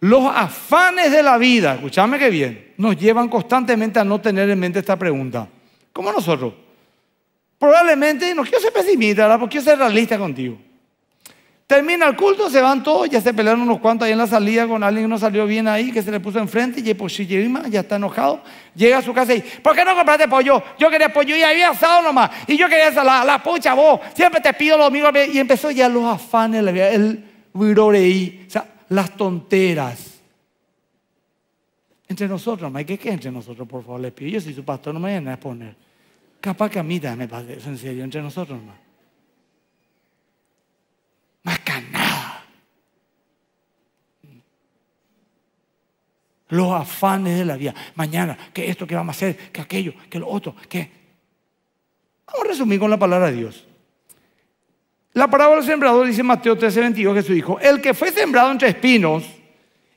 los afanes de la vida, escúchame que bien, nos llevan constantemente a no tener en mente esta pregunta. Como nosotros. Probablemente, no quiero ser pesimista, porque quiero ser realista contigo. Termina el culto, se van todos, ya se pelearon unos cuantos ahí en la salida con alguien que no salió bien ahí, que se le puso enfrente, y pues, ya está enojado, llega a su casa y, ¿por qué no compraste pollo? Yo quería pollo y había asado nomás, y yo quería la la pucha vos, siempre te pido lo mismo, y empezó ya los afanes, el viroreí, o sea, las tonteras. Entre nosotros, no hay que que entre nosotros, por favor, les pido, yo soy su pastor, no me vayan a poner, Capaz que a mí también me pasa en serio, entre nosotros, nomás. los afanes de la vida. Mañana, que esto, que vamos a hacer, que aquello, que lo otro, que... Vamos a resumir con la palabra de Dios. La parábola del sembrador dice Mateo 13, 22, Jesús dijo, el que fue sembrado entre espinos,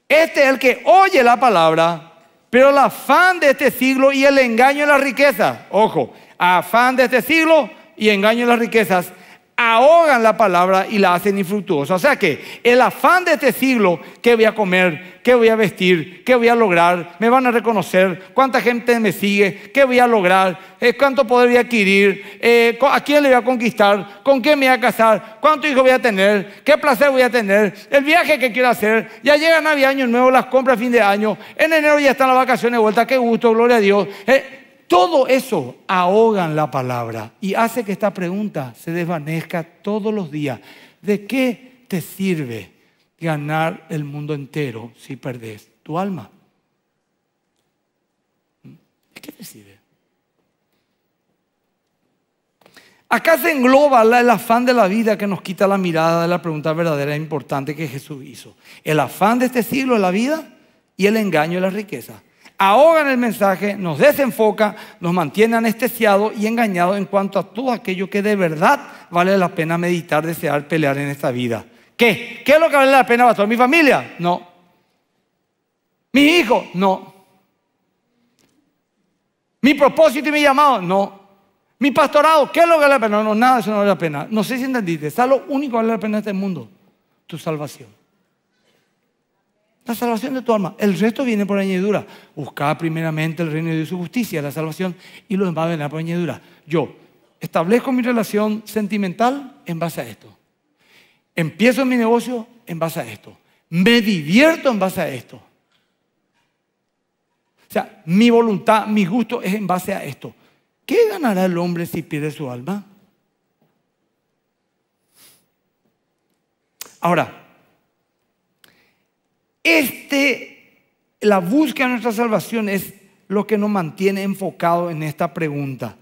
este es el que oye la palabra, pero el afán de este siglo y el engaño de las riquezas, ojo, afán de este siglo y engaño de las riquezas, ahogan la palabra y la hacen infructuosa. O sea que el afán de este siglo, qué voy a comer, qué voy a vestir, qué voy a lograr, me van a reconocer, cuánta gente me sigue, qué voy a lograr, eh, cuánto poder voy a adquirir, eh, a quién le voy a conquistar, con quién me voy a casar, cuánto hijo voy a tener, qué placer voy a tener, el viaje que quiero hacer. Ya llega Navidad, Año Nuevo, las compras, fin de año, en enero ya están las vacaciones de vuelta, qué gusto, gloria a Dios. Eh, todo eso ahogan la palabra y hace que esta pregunta se desvanezca todos los días. ¿De qué te sirve ganar el mundo entero si perdés tu alma? ¿De qué te sirve? Acá se engloba el afán de la vida que nos quita la mirada de la pregunta verdadera e importante que Jesús hizo. El afán de este siglo es la vida y el engaño de la riqueza ahogan el mensaje, nos desenfoca, nos mantiene anestesiado y engañado en cuanto a todo aquello que de verdad vale la pena meditar, desear, pelear en esta vida. ¿Qué? ¿Qué es lo que vale la pena, pastor? ¿Mi familia? No. ¿Mi hijo? No. ¿Mi propósito y mi llamado? No. Mi pastorado, ¿qué es lo que vale la pena? No, nada nada, eso no vale la pena. No sé si entendiste. Está lo único que vale la pena en este mundo? Tu salvación. La salvación de tu alma. El resto viene por añadidura. Busca primeramente el reino de su justicia, la salvación, y lo demás vendrá por añadidura. Yo establezco mi relación sentimental en base a esto. Empiezo mi negocio en base a esto. Me divierto en base a esto. O sea, mi voluntad, mi gusto es en base a esto. ¿Qué ganará el hombre si pierde su alma? Ahora, este, la búsqueda de nuestra salvación es lo que nos mantiene enfocado en esta pregunta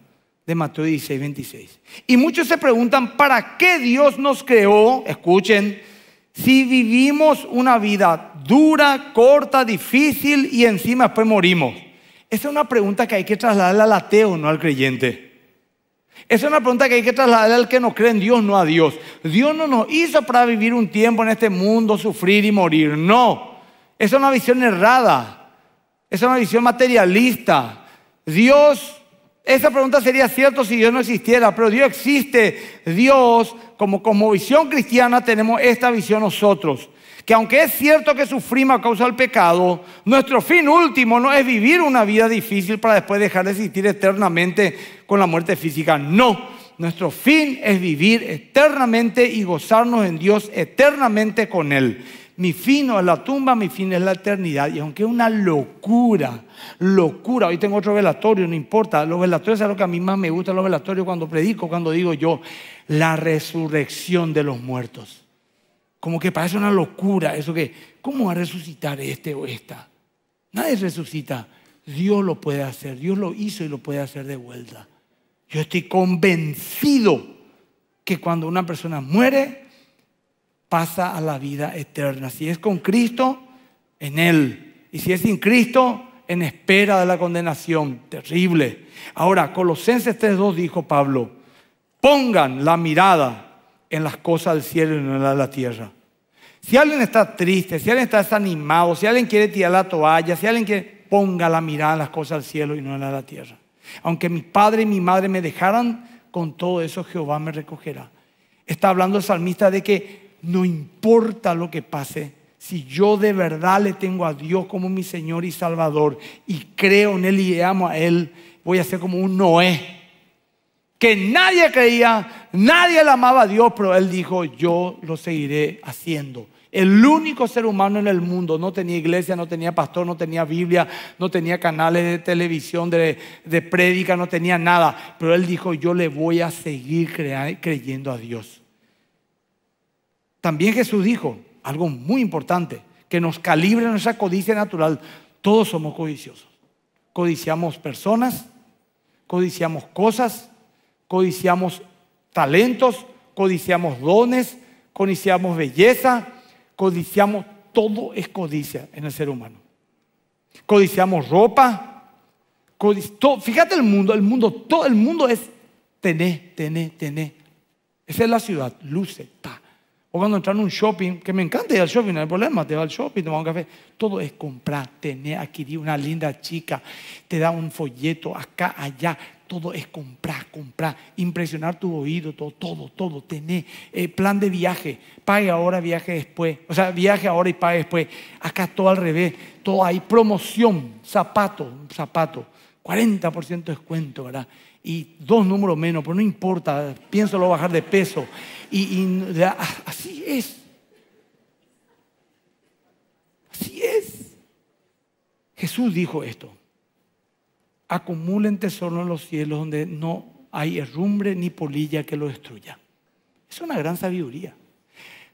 de Mateo 16, 26. Y muchos se preguntan, ¿para qué Dios nos creó? Escuchen, si vivimos una vida dura, corta, difícil y encima después morimos. Esa es una pregunta que hay que trasladarla al ateo, no al creyente. Esa es una pregunta que hay que trasladarle al que no cree en Dios, no a Dios. Dios no nos hizo para vivir un tiempo en este mundo, sufrir y morir. No. Es una visión errada. Es una visión materialista. Dios, esa pregunta sería cierto si Dios no existiera, pero Dios existe. Dios, como visión cristiana, tenemos esta visión nosotros. Que aunque es cierto que sufrimos a causa del pecado, nuestro fin último no es vivir una vida difícil para después dejar de existir eternamente con la muerte física. No, nuestro fin es vivir eternamente y gozarnos en Dios eternamente con Él mi fin no es la tumba, mi fin es la eternidad. Y aunque es una locura, locura, hoy tengo otro velatorio, no importa, los velatorios es lo que a mí más me gusta, los velatorios cuando predico, cuando digo yo, la resurrección de los muertos. Como que parece una locura eso que, ¿cómo va a resucitar este o esta? Nadie resucita. Dios lo puede hacer, Dios lo hizo y lo puede hacer de vuelta. Yo estoy convencido que cuando una persona muere, pasa a la vida eterna. Si es con Cristo, en Él. Y si es sin Cristo, en espera de la condenación. Terrible. Ahora, Colosenses 3.2 dijo Pablo, pongan la mirada en las cosas del cielo y no en la de la tierra. Si alguien está triste, si alguien está desanimado, si alguien quiere tirar la toalla, si alguien quiere, ponga la mirada en las cosas del cielo y no en la de la tierra. Aunque mi padre y mi madre me dejaran, con todo eso Jehová me recogerá. Está hablando el salmista de que no importa lo que pase, si yo de verdad le tengo a Dios como mi Señor y Salvador y creo en Él y amo a Él, voy a ser como un Noé, que nadie creía, nadie le amaba a Dios, pero Él dijo, yo lo seguiré haciendo. El único ser humano en el mundo, no tenía iglesia, no tenía pastor, no tenía Biblia, no tenía canales de televisión, de, de prédica, no tenía nada. Pero él dijo, yo le voy a seguir creyendo a Dios. También Jesús dijo algo muy importante, que nos calibre nuestra codicia natural. Todos somos codiciosos. Codiciamos personas, codiciamos cosas, codiciamos talentos, codiciamos dones, codiciamos belleza, codiciamos, todo es codicia en el ser humano. Codiciamos ropa, codiciamos todo, fíjate el mundo, el mundo, todo el mundo es tené, tené, tené. Esa es la ciudad, luce, ta, o cuando entran en un shopping, que me encanta ir al shopping, no hay problema, te vas al shopping, tomas un café. Todo es comprar, tener, adquirir una linda chica, te da un folleto acá, allá. Todo es comprar, comprar, impresionar tu oído, todo, todo, todo, tener eh, plan de viaje, pague ahora, viaje después, o sea, viaje ahora y pague después. Acá todo al revés, todo hay promoción, zapato, zapato, 40% descuento, ¿verdad? y dos números menos, pero no importa, pienso lo bajar de peso. Y, así es. Así es. Jesús dijo esto. Acumulen tesoro en los cielos donde no hay herrumbre ni polilla que lo destruya. Es una gran sabiduría.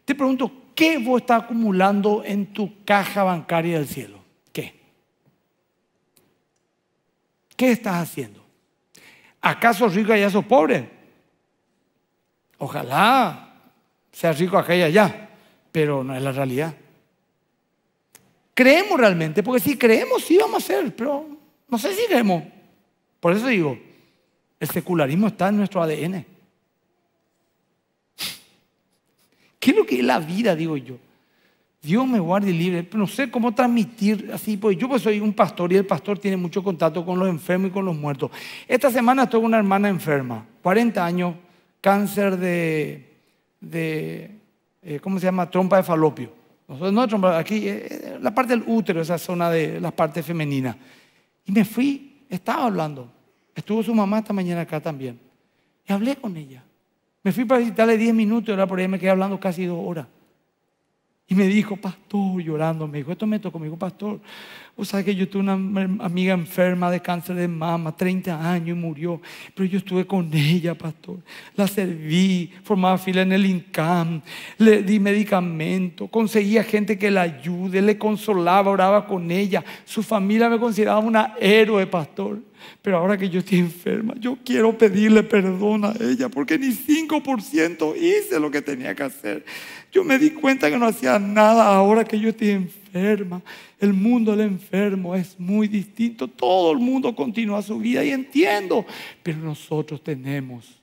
Te pregunto, ¿qué vos estás acumulando en tu caja bancaria del cielo? ¿Qué? ¿Qué estás haciendo? ¿Acaso rico allá sos pobre? Ojalá sea rico acá y allá, pero no es la realidad. Creemos realmente, porque si creemos, sí vamos a ser, pero no sé si creemos. Por eso digo, el secularismo está en nuestro ADN. ¿Qué es lo que es la vida, digo yo? Dios me guarde libre, no sé cómo transmitir así, porque yo pues soy un pastor y el pastor tiene mucho contacto con los enfermos y con los muertos. Esta semana estuve una hermana enferma, 40 años, cáncer de, eh, ¿cómo se llama? Trompa de falopio. no no trompa, aquí, eh, eh, la parte del útero, esa zona de las partes femeninas. Y me fui, estaba hablando. Estuvo su mamá esta mañana acá también. Y hablé con ella. Me fui para visitarle 10 minutos, ahora por ahí me quedé hablando casi dos horas. Y me dijo, pastor, llorando, me dijo, esto me tocó, me dijo, pastor, o sea que yo tuve una amiga enferma de cáncer de mama, 30 años y murió, pero yo estuve con ella, pastor, la serví, formaba fila en el INCAM, le di medicamento, conseguía gente que la ayude, le consolaba, oraba con ella, su familia me consideraba una héroe, pastor. Pero ahora que yo estoy enferma, yo quiero pedirle perdón a ella porque ni 5% hice lo que tenía que hacer. Yo me di cuenta que no hacía nada ahora que yo estoy enferma. El mundo del enfermo es muy distinto. Todo el mundo continúa su vida y entiendo. Pero nosotros tenemos.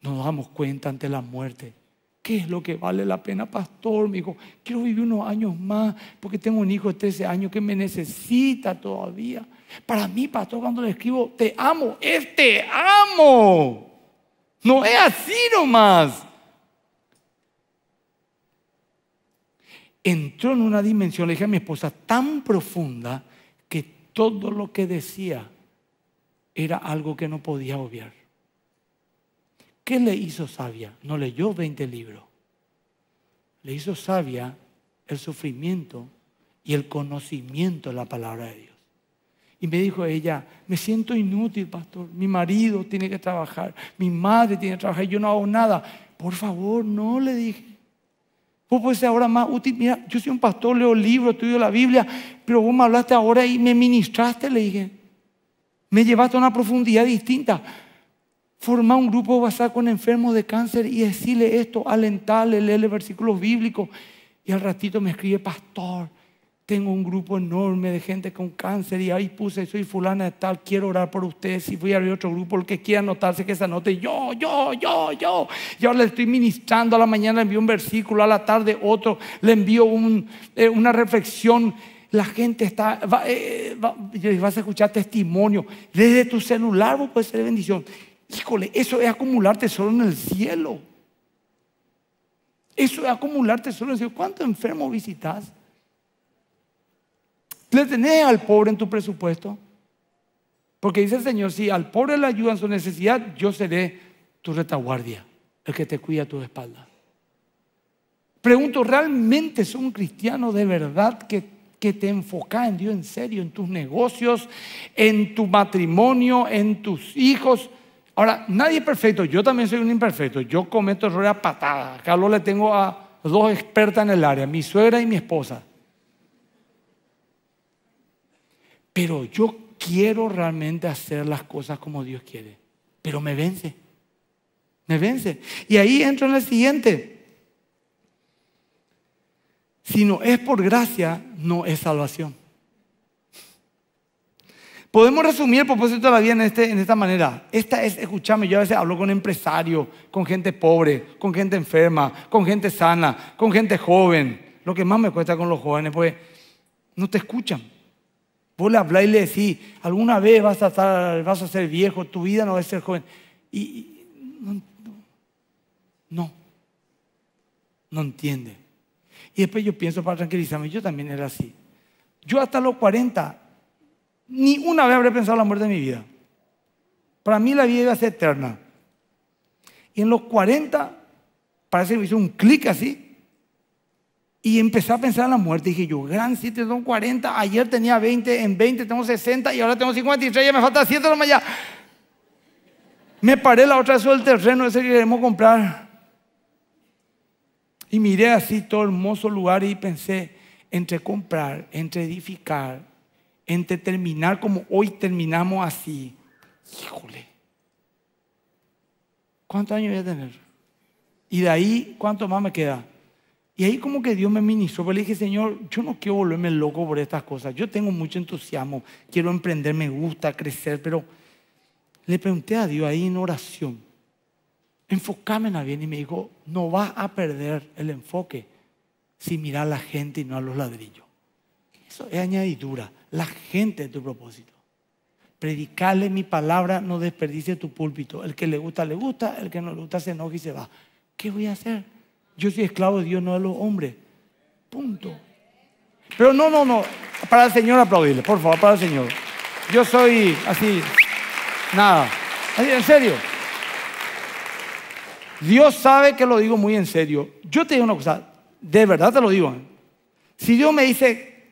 Nos damos cuenta ante la muerte. ¿Qué es lo que vale la pena, pastor? Me dijo, quiero vivir unos años más porque tengo un hijo de 13 años que me necesita todavía. Para mí, pastor, cuando le escribo, te amo, es te amo. No es así nomás. entró en una dimensión, le dije a mi esposa, tan profunda que todo lo que decía era algo que no podía obviar. ¿Qué le hizo sabia? No leyó 20 libros. Le hizo sabia el sufrimiento y el conocimiento de la palabra de Dios. Y me dijo ella, me siento inútil, pastor. Mi marido tiene que trabajar, mi madre tiene que trabajar, yo no hago nada. Por favor, no, le dije. Vos podés ser ahora más útil. Mira, yo soy un pastor, leo libros, estudio la Biblia, pero vos me hablaste ahora y me ministraste, le dije. Me llevaste a una profundidad distinta. Formar un grupo basado con enfermos de cáncer y decirle esto, alentarle, leerle versículos bíblicos. Y al ratito me escribe, pastor, tengo un grupo enorme de gente con cáncer y ahí puse, soy fulana de tal, quiero orar por ustedes. y voy a abrir otro grupo, el que quiera anotarse, que se anote. Yo, yo, yo, yo. yo ahora le estoy ministrando. A la mañana le envío un versículo, a la tarde otro. Le envío eh, una reflexión. La gente está, eh, vas a escuchar testimonio. Desde tu celular vos puedes ser bendición. Híjole, eso es acumularte solo en el cielo. Eso es acumularte solo en el cielo. ¿Cuántos enfermos visitas? Le tenés al pobre en tu presupuesto. Porque dice el Señor, si al pobre le ayuda en su necesidad, yo seré tu retaguardia, el que te cuida tu espalda. Pregunto, ¿realmente un cristiano de verdad que, que te enfoca en Dios en serio, en tus negocios, en tu matrimonio, en tus hijos? Ahora, nadie es perfecto, yo también soy un imperfecto, yo cometo errores a patadas. Carlos le tengo a dos expertas en el área, mi suegra y mi esposa. pero yo quiero realmente hacer las cosas como Dios quiere, pero me vence. Me vence. Y ahí entro en el siguiente. Si no es por gracia, no es salvación. Podemos resumir el propósito de la vida en, este, en esta manera. Esta es, escúchame, yo a veces hablo con empresarios, con gente pobre, con gente enferma, con gente sana, con gente joven. Lo que más me cuesta con los jóvenes, pues no te escuchan. Vos le habláis y le decís, alguna vez vas a, vas a ser viejo, tu vida no va a ser joven. Y, no, no, entiende. Y después yo pienso para tranquilizarme, yo también era así. Yo hasta los 40, ni una vez habré pensado la muerte de mi vida. Para mí la vida iba a ser eterna. Y en los 40, parece que me hizo un clic así, y empecé a pensar en la muerte. dije yo, gran 7 son 40, ayer tenía 20, en 20 tengo 60 y ahora tengo 53, ya me falta 7 más ya. Me paré la otra vez sobre el terreno ese que queremos comprar. Y miré así todo hermoso lugar y pensé, entre comprar, entre edificar, entre terminar como hoy terminamos así. Híjole, ¿cuántos años voy a tener? Y de ahí, ¿cuánto más me queda? Y ahí como que Dios me ministró, pero le dije, Señor, yo no quiero volverme loco por estas cosas. Yo tengo mucho entusiasmo, quiero emprender, me gusta crecer, pero le pregunté a Dios ahí en oración, enfócame en bien y me dijo, no vas a perder el enfoque si miras a la gente y no a los ladrillos. Eso es añadidura, la gente es tu propósito. Predicarle mi palabra, no desperdicie tu púlpito. El que le gusta, le gusta, el que no le gusta, se enoja y se va. ¿Qué voy a hacer? yo soy esclavo de Dios, no de los hombres. Punto. Pero no, no, no. Para el Señor aplaudirle, por favor, para el Señor. Yo soy así, nada. En serio. Dios sabe que lo digo muy en serio. Yo te digo una cosa, de verdad te lo digo. ¿eh? Si Dios me dice,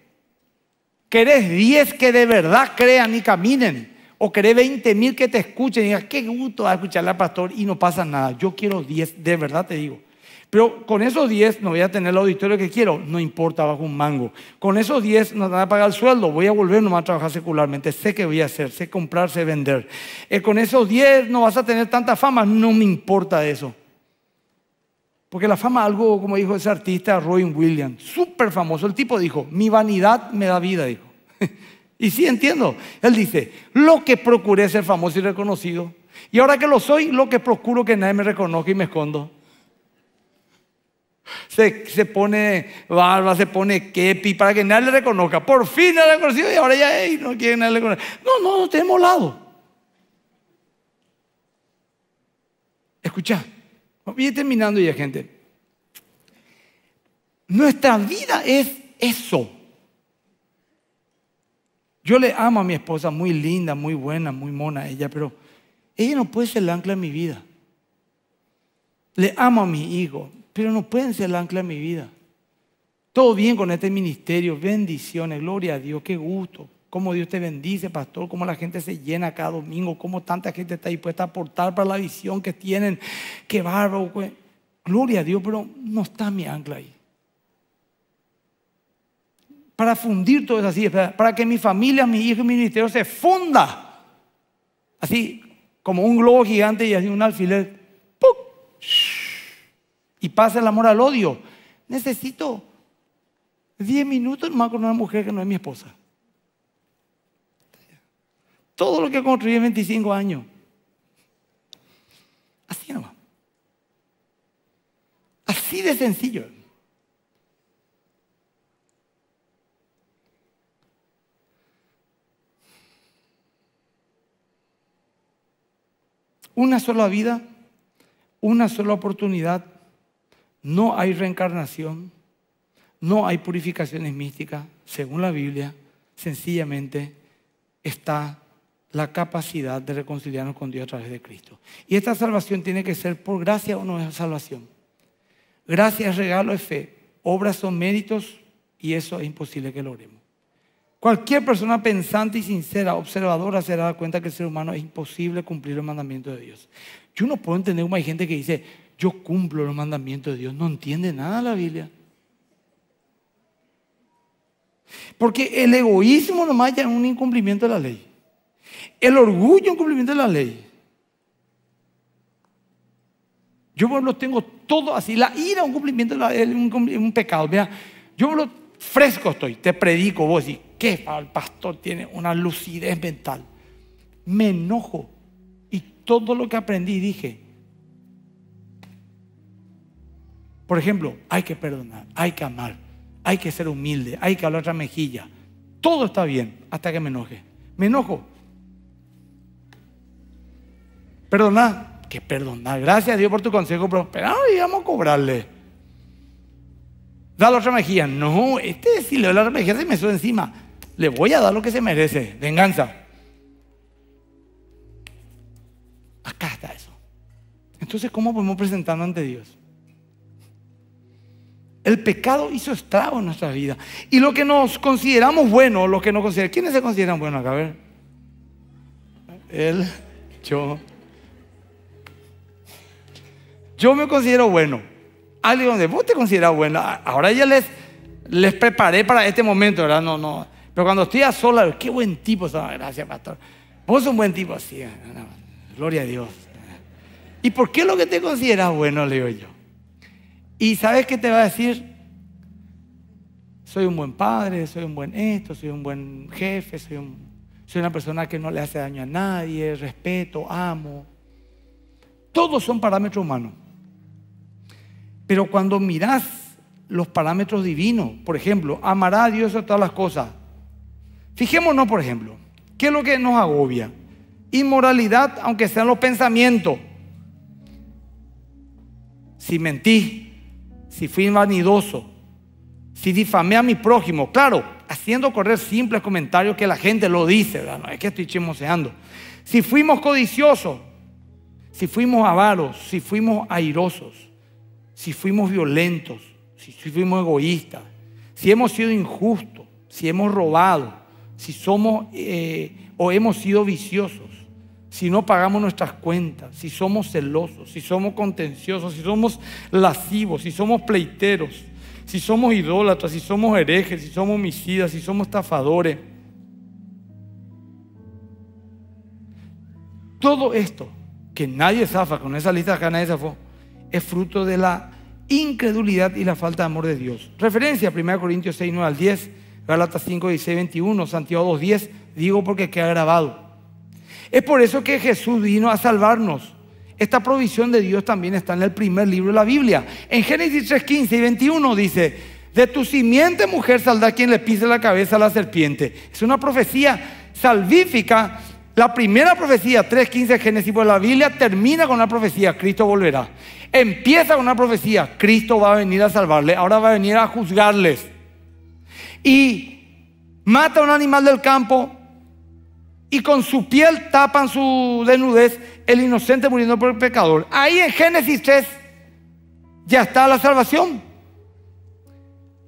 querés 10 que de verdad crean y caminen, o querés 20 mil que te escuchen y digas, qué gusto escucharle al pastor y no pasa nada. Yo quiero 10, de verdad te digo. Pero con esos 10 no voy a tener el auditorio que quiero, no importa, bajo un mango. Con esos 10 no van a pagar el sueldo, voy a volver no nomás a trabajar secularmente, sé qué voy a hacer, sé comprar, sé vender. Eh, con esos 10 no vas a tener tanta fama, no me importa eso. Porque la fama, algo como dijo ese artista Roy Williams, súper famoso, el tipo dijo, mi vanidad me da vida, dijo. y sí entiendo, él dice, lo que procuré ser famoso y reconocido, y ahora que lo soy, lo que procuro que nadie me reconozca y me escondo. Se, pone barba, se pone kepi para que nadie le reconozca. Por fin nadie le reconocido y ahora ya no quiere nadie le reconozca No, no, no tenemos lado. Escucha, voy terminando ya, gente. Nuestra vida es eso. Yo le amo a mi esposa, muy linda, muy buena, muy mona ella, pero ella no puede ser el ancla de mi vida. Le amo a mi hijo, pero no pueden ser el ancla de mi vida. Todo bien con este ministerio, bendiciones, gloria a Dios, qué gusto. Cómo Dios te bendice, pastor, cómo la gente se llena cada domingo, cómo tanta gente está dispuesta a aportar para la visión que tienen. Qué bárbaro, Gloria a Dios, pero no está mi ancla ahí. Para fundir todo eso así, para que mi familia, mi hijo mi ministerio se funda. Así como un globo gigante y así un alfiler y pasa el amor al odio. Necesito 10 minutos más con una mujer que no es mi esposa. Todo lo que construí en 25 años. Así nomás. Así de sencillo. Una sola vida, una sola oportunidad no hay reencarnación, no hay purificaciones místicas, según la Biblia, sencillamente está la capacidad de reconciliarnos con Dios a través de Cristo. Y esta salvación tiene que ser por gracia o no es salvación. Gracia es regalo, es fe. Obras son méritos y eso es imposible que logremos. Cualquier persona pensante y sincera, observadora, se dará cuenta que el ser humano es imposible cumplir el mandamiento de Dios. Yo no puedo entender cómo hay gente que dice, yo cumplo los mandamientos de Dios, no entiende nada la Biblia. Porque el egoísmo nomás ya es un incumplimiento de la ley. El orgullo es un cumplimiento de la ley. Yo por lo tengo todo así. La ira es un cumplimiento de la ley, un, un pecado. yo lo fresco estoy, te predico vos y qué el pastor tiene una lucidez mental. Me enojo y todo lo que aprendí dije, Por ejemplo, hay que perdonar, hay que amar, hay que ser humilde, hay que hablar otra mejilla. Todo está bien hasta que me enoje. Me enojo. Perdonar, que perdonar. Gracias a Dios por tu consejo, pero y vamos a cobrarle. Dale otra mejilla. No, este si le doy la otra mejilla se me sube encima. Le voy a dar lo que se merece. Venganza. Acá está eso. Entonces, ¿cómo podemos presentarnos ante Dios? El pecado hizo estrago en nuestra vida. Y lo que nos consideramos bueno, lo que no consideramos. ¿Quiénes se consideran buenos acá? A ver. Él, yo. Yo me considero bueno. Alguien donde vos te consideras bueno. Ah, ahora ya les, les preparé para este momento, ¿verdad? No, no. Pero cuando estoy a solas, qué buen tipo, gracias, pastor. Vos sos un buen tipo, sí. Gloria a Dios. ¿Y por qué lo que te consideras bueno, le digo yo? ¿Y sabes qué te va a decir? Soy un buen padre, soy un buen esto, soy un buen jefe, soy, una persona que no le hace daño a nadie, respeto, amo. Todos son parámetros humanos. Pero cuando mirás los parámetros divinos, por ejemplo, amará a Dios a todas las cosas. Fijémonos, por ejemplo, ¿qué es lo que nos agobia? Inmoralidad, aunque sean los pensamientos. Si mentís, si fui vanidoso, si difamé a mi prójimo, claro, haciendo correr simples comentarios que la gente lo dice, ¿verdad? no es que estoy chismoseando. Si fuimos codiciosos, si fuimos avaros, si fuimos airosos, si fuimos violentos, si fuimos egoístas, si hemos sido injustos, si hemos robado, si somos eh, o hemos sido viciosos, si no pagamos nuestras cuentas, si somos celosos, si somos contenciosos, si somos lascivos, si somos pleiteros, si somos idólatras, si somos herejes, si somos homicidas, si somos estafadores. Todo esto, que nadie zafa, con esa lista acá nadie zafó, es fruto de la incredulidad y la falta de amor de Dios. Referencia a 1 Corintios 6, 9 al 10, Galatas 5, 16, 21, Santiago 2, 10, digo porque queda grabado. Es por eso que Jesús vino a salvarnos. Esta provisión de Dios también está en el primer libro de la Biblia. En Génesis 3, 15 y 21 dice, de tu simiente mujer saldrá quien le pise la cabeza a la serpiente. Es una profecía salvífica. La primera profecía, 3.15 de Génesis pues la Biblia, termina con una profecía, Cristo volverá. Empieza con una profecía, Cristo va a venir a salvarle, ahora va a venir a juzgarles. Y mata a un animal del campo, y con su piel tapan su desnudez, el inocente muriendo por el pecador. Ahí en Génesis 3 ya está la salvación.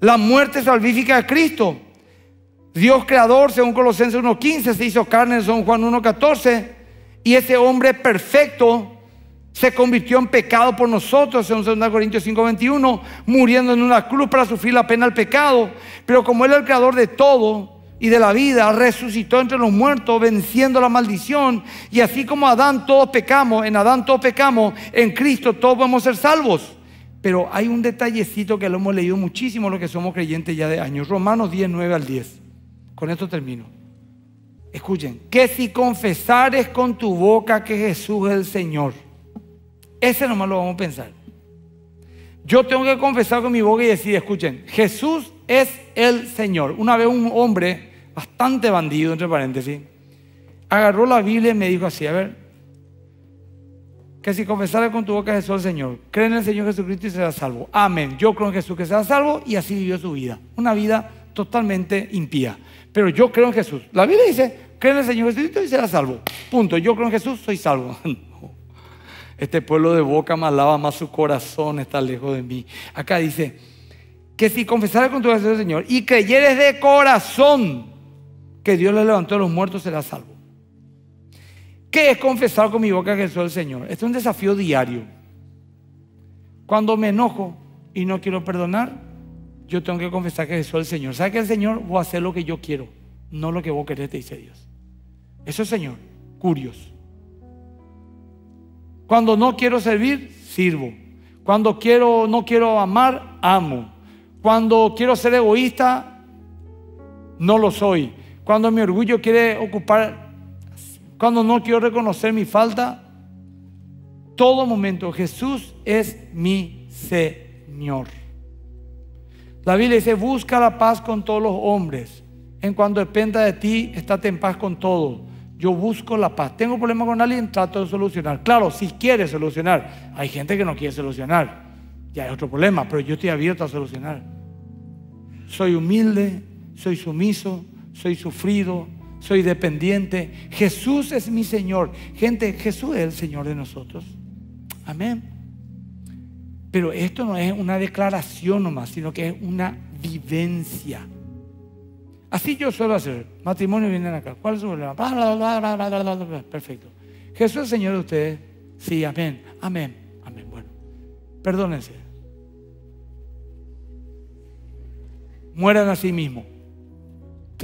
La muerte salvífica de Cristo. Dios creador, según Colosenses 1.15, se hizo carne en San Juan 1.14. Y ese hombre perfecto se convirtió en pecado por nosotros, según 2 Corintios 5.21, muriendo en una cruz para sufrir la pena del pecado. Pero como Él es el creador de todo, y de la vida, resucitó entre los muertos, venciendo la maldición. Y así como Adán todos pecamos, en Adán todos pecamos, en Cristo todos podemos ser salvos. Pero hay un detallecito que lo hemos leído muchísimo los que somos creyentes ya de años. Romanos 10, 9 al 10. Con esto termino. Escuchen, que si confesares con tu boca que Jesús es el Señor, ese nomás lo vamos a pensar. Yo tengo que confesar con mi boca y decir, escuchen, Jesús es el Señor. Una vez un hombre bastante bandido, entre paréntesis, agarró la Biblia y me dijo así, a ver, que si confesara con tu boca Jesús al Señor, cree en el Señor Jesucristo y serás salvo. Amén. Yo creo en Jesús que será salvo y así vivió su vida. Una vida totalmente impía. Pero yo creo en Jesús. La Biblia dice, cree en el Señor Jesucristo y será salvo. Punto. Yo creo en Jesús, soy salvo. Este pueblo de boca malaba más su corazón, está lejos de mí. Acá dice, que si confesara con tu boca Jesús al Señor y creyeres de corazón, que Dios le levantó a los muertos, será salvo. ¿Qué es confesar con mi boca que soy el Señor? Este es un desafío diario. Cuando me enojo y no quiero perdonar, yo tengo que confesar que soy el Señor. ¿sabe que el Señor? va a hacer lo que yo quiero, no lo que vos querés, te dice Dios. Eso es Señor, curioso. Cuando no quiero servir, sirvo. Cuando quiero, no quiero amar, amo. Cuando quiero ser egoísta, no lo soy. Cuando mi orgullo quiere ocupar, cuando no quiero reconocer mi falta, todo momento Jesús es mi Señor. La Biblia dice, busca la paz con todos los hombres. En cuanto dependa de ti, estate en paz con todos. Yo busco la paz. Tengo problemas con alguien, trato de solucionar. Claro, si quieres solucionar. Hay gente que no quiere solucionar. Ya hay otro problema, pero yo estoy abierto a solucionar. Soy humilde, soy sumiso, soy sufrido, soy dependiente. Jesús es mi Señor. Gente, Jesús es el Señor de nosotros. Amén. Pero esto no es una declaración nomás, sino que es una vivencia. Así yo suelo hacer. Matrimonio vienen acá. ¿Cuál es su problema? Perfecto. Jesús es Señor de ustedes. Sí, amén. Amén. Amén. Bueno, perdónense. Mueran a sí mismos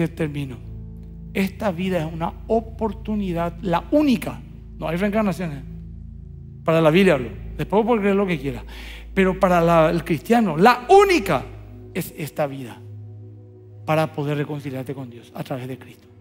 termino. Esta vida es una oportunidad, la única. No hay reencarnaciones. Para la Biblia hablo. Después puedo creer lo que quiera. Pero para el cristiano, la única es esta vida para poder reconciliarte con Dios a través de Cristo.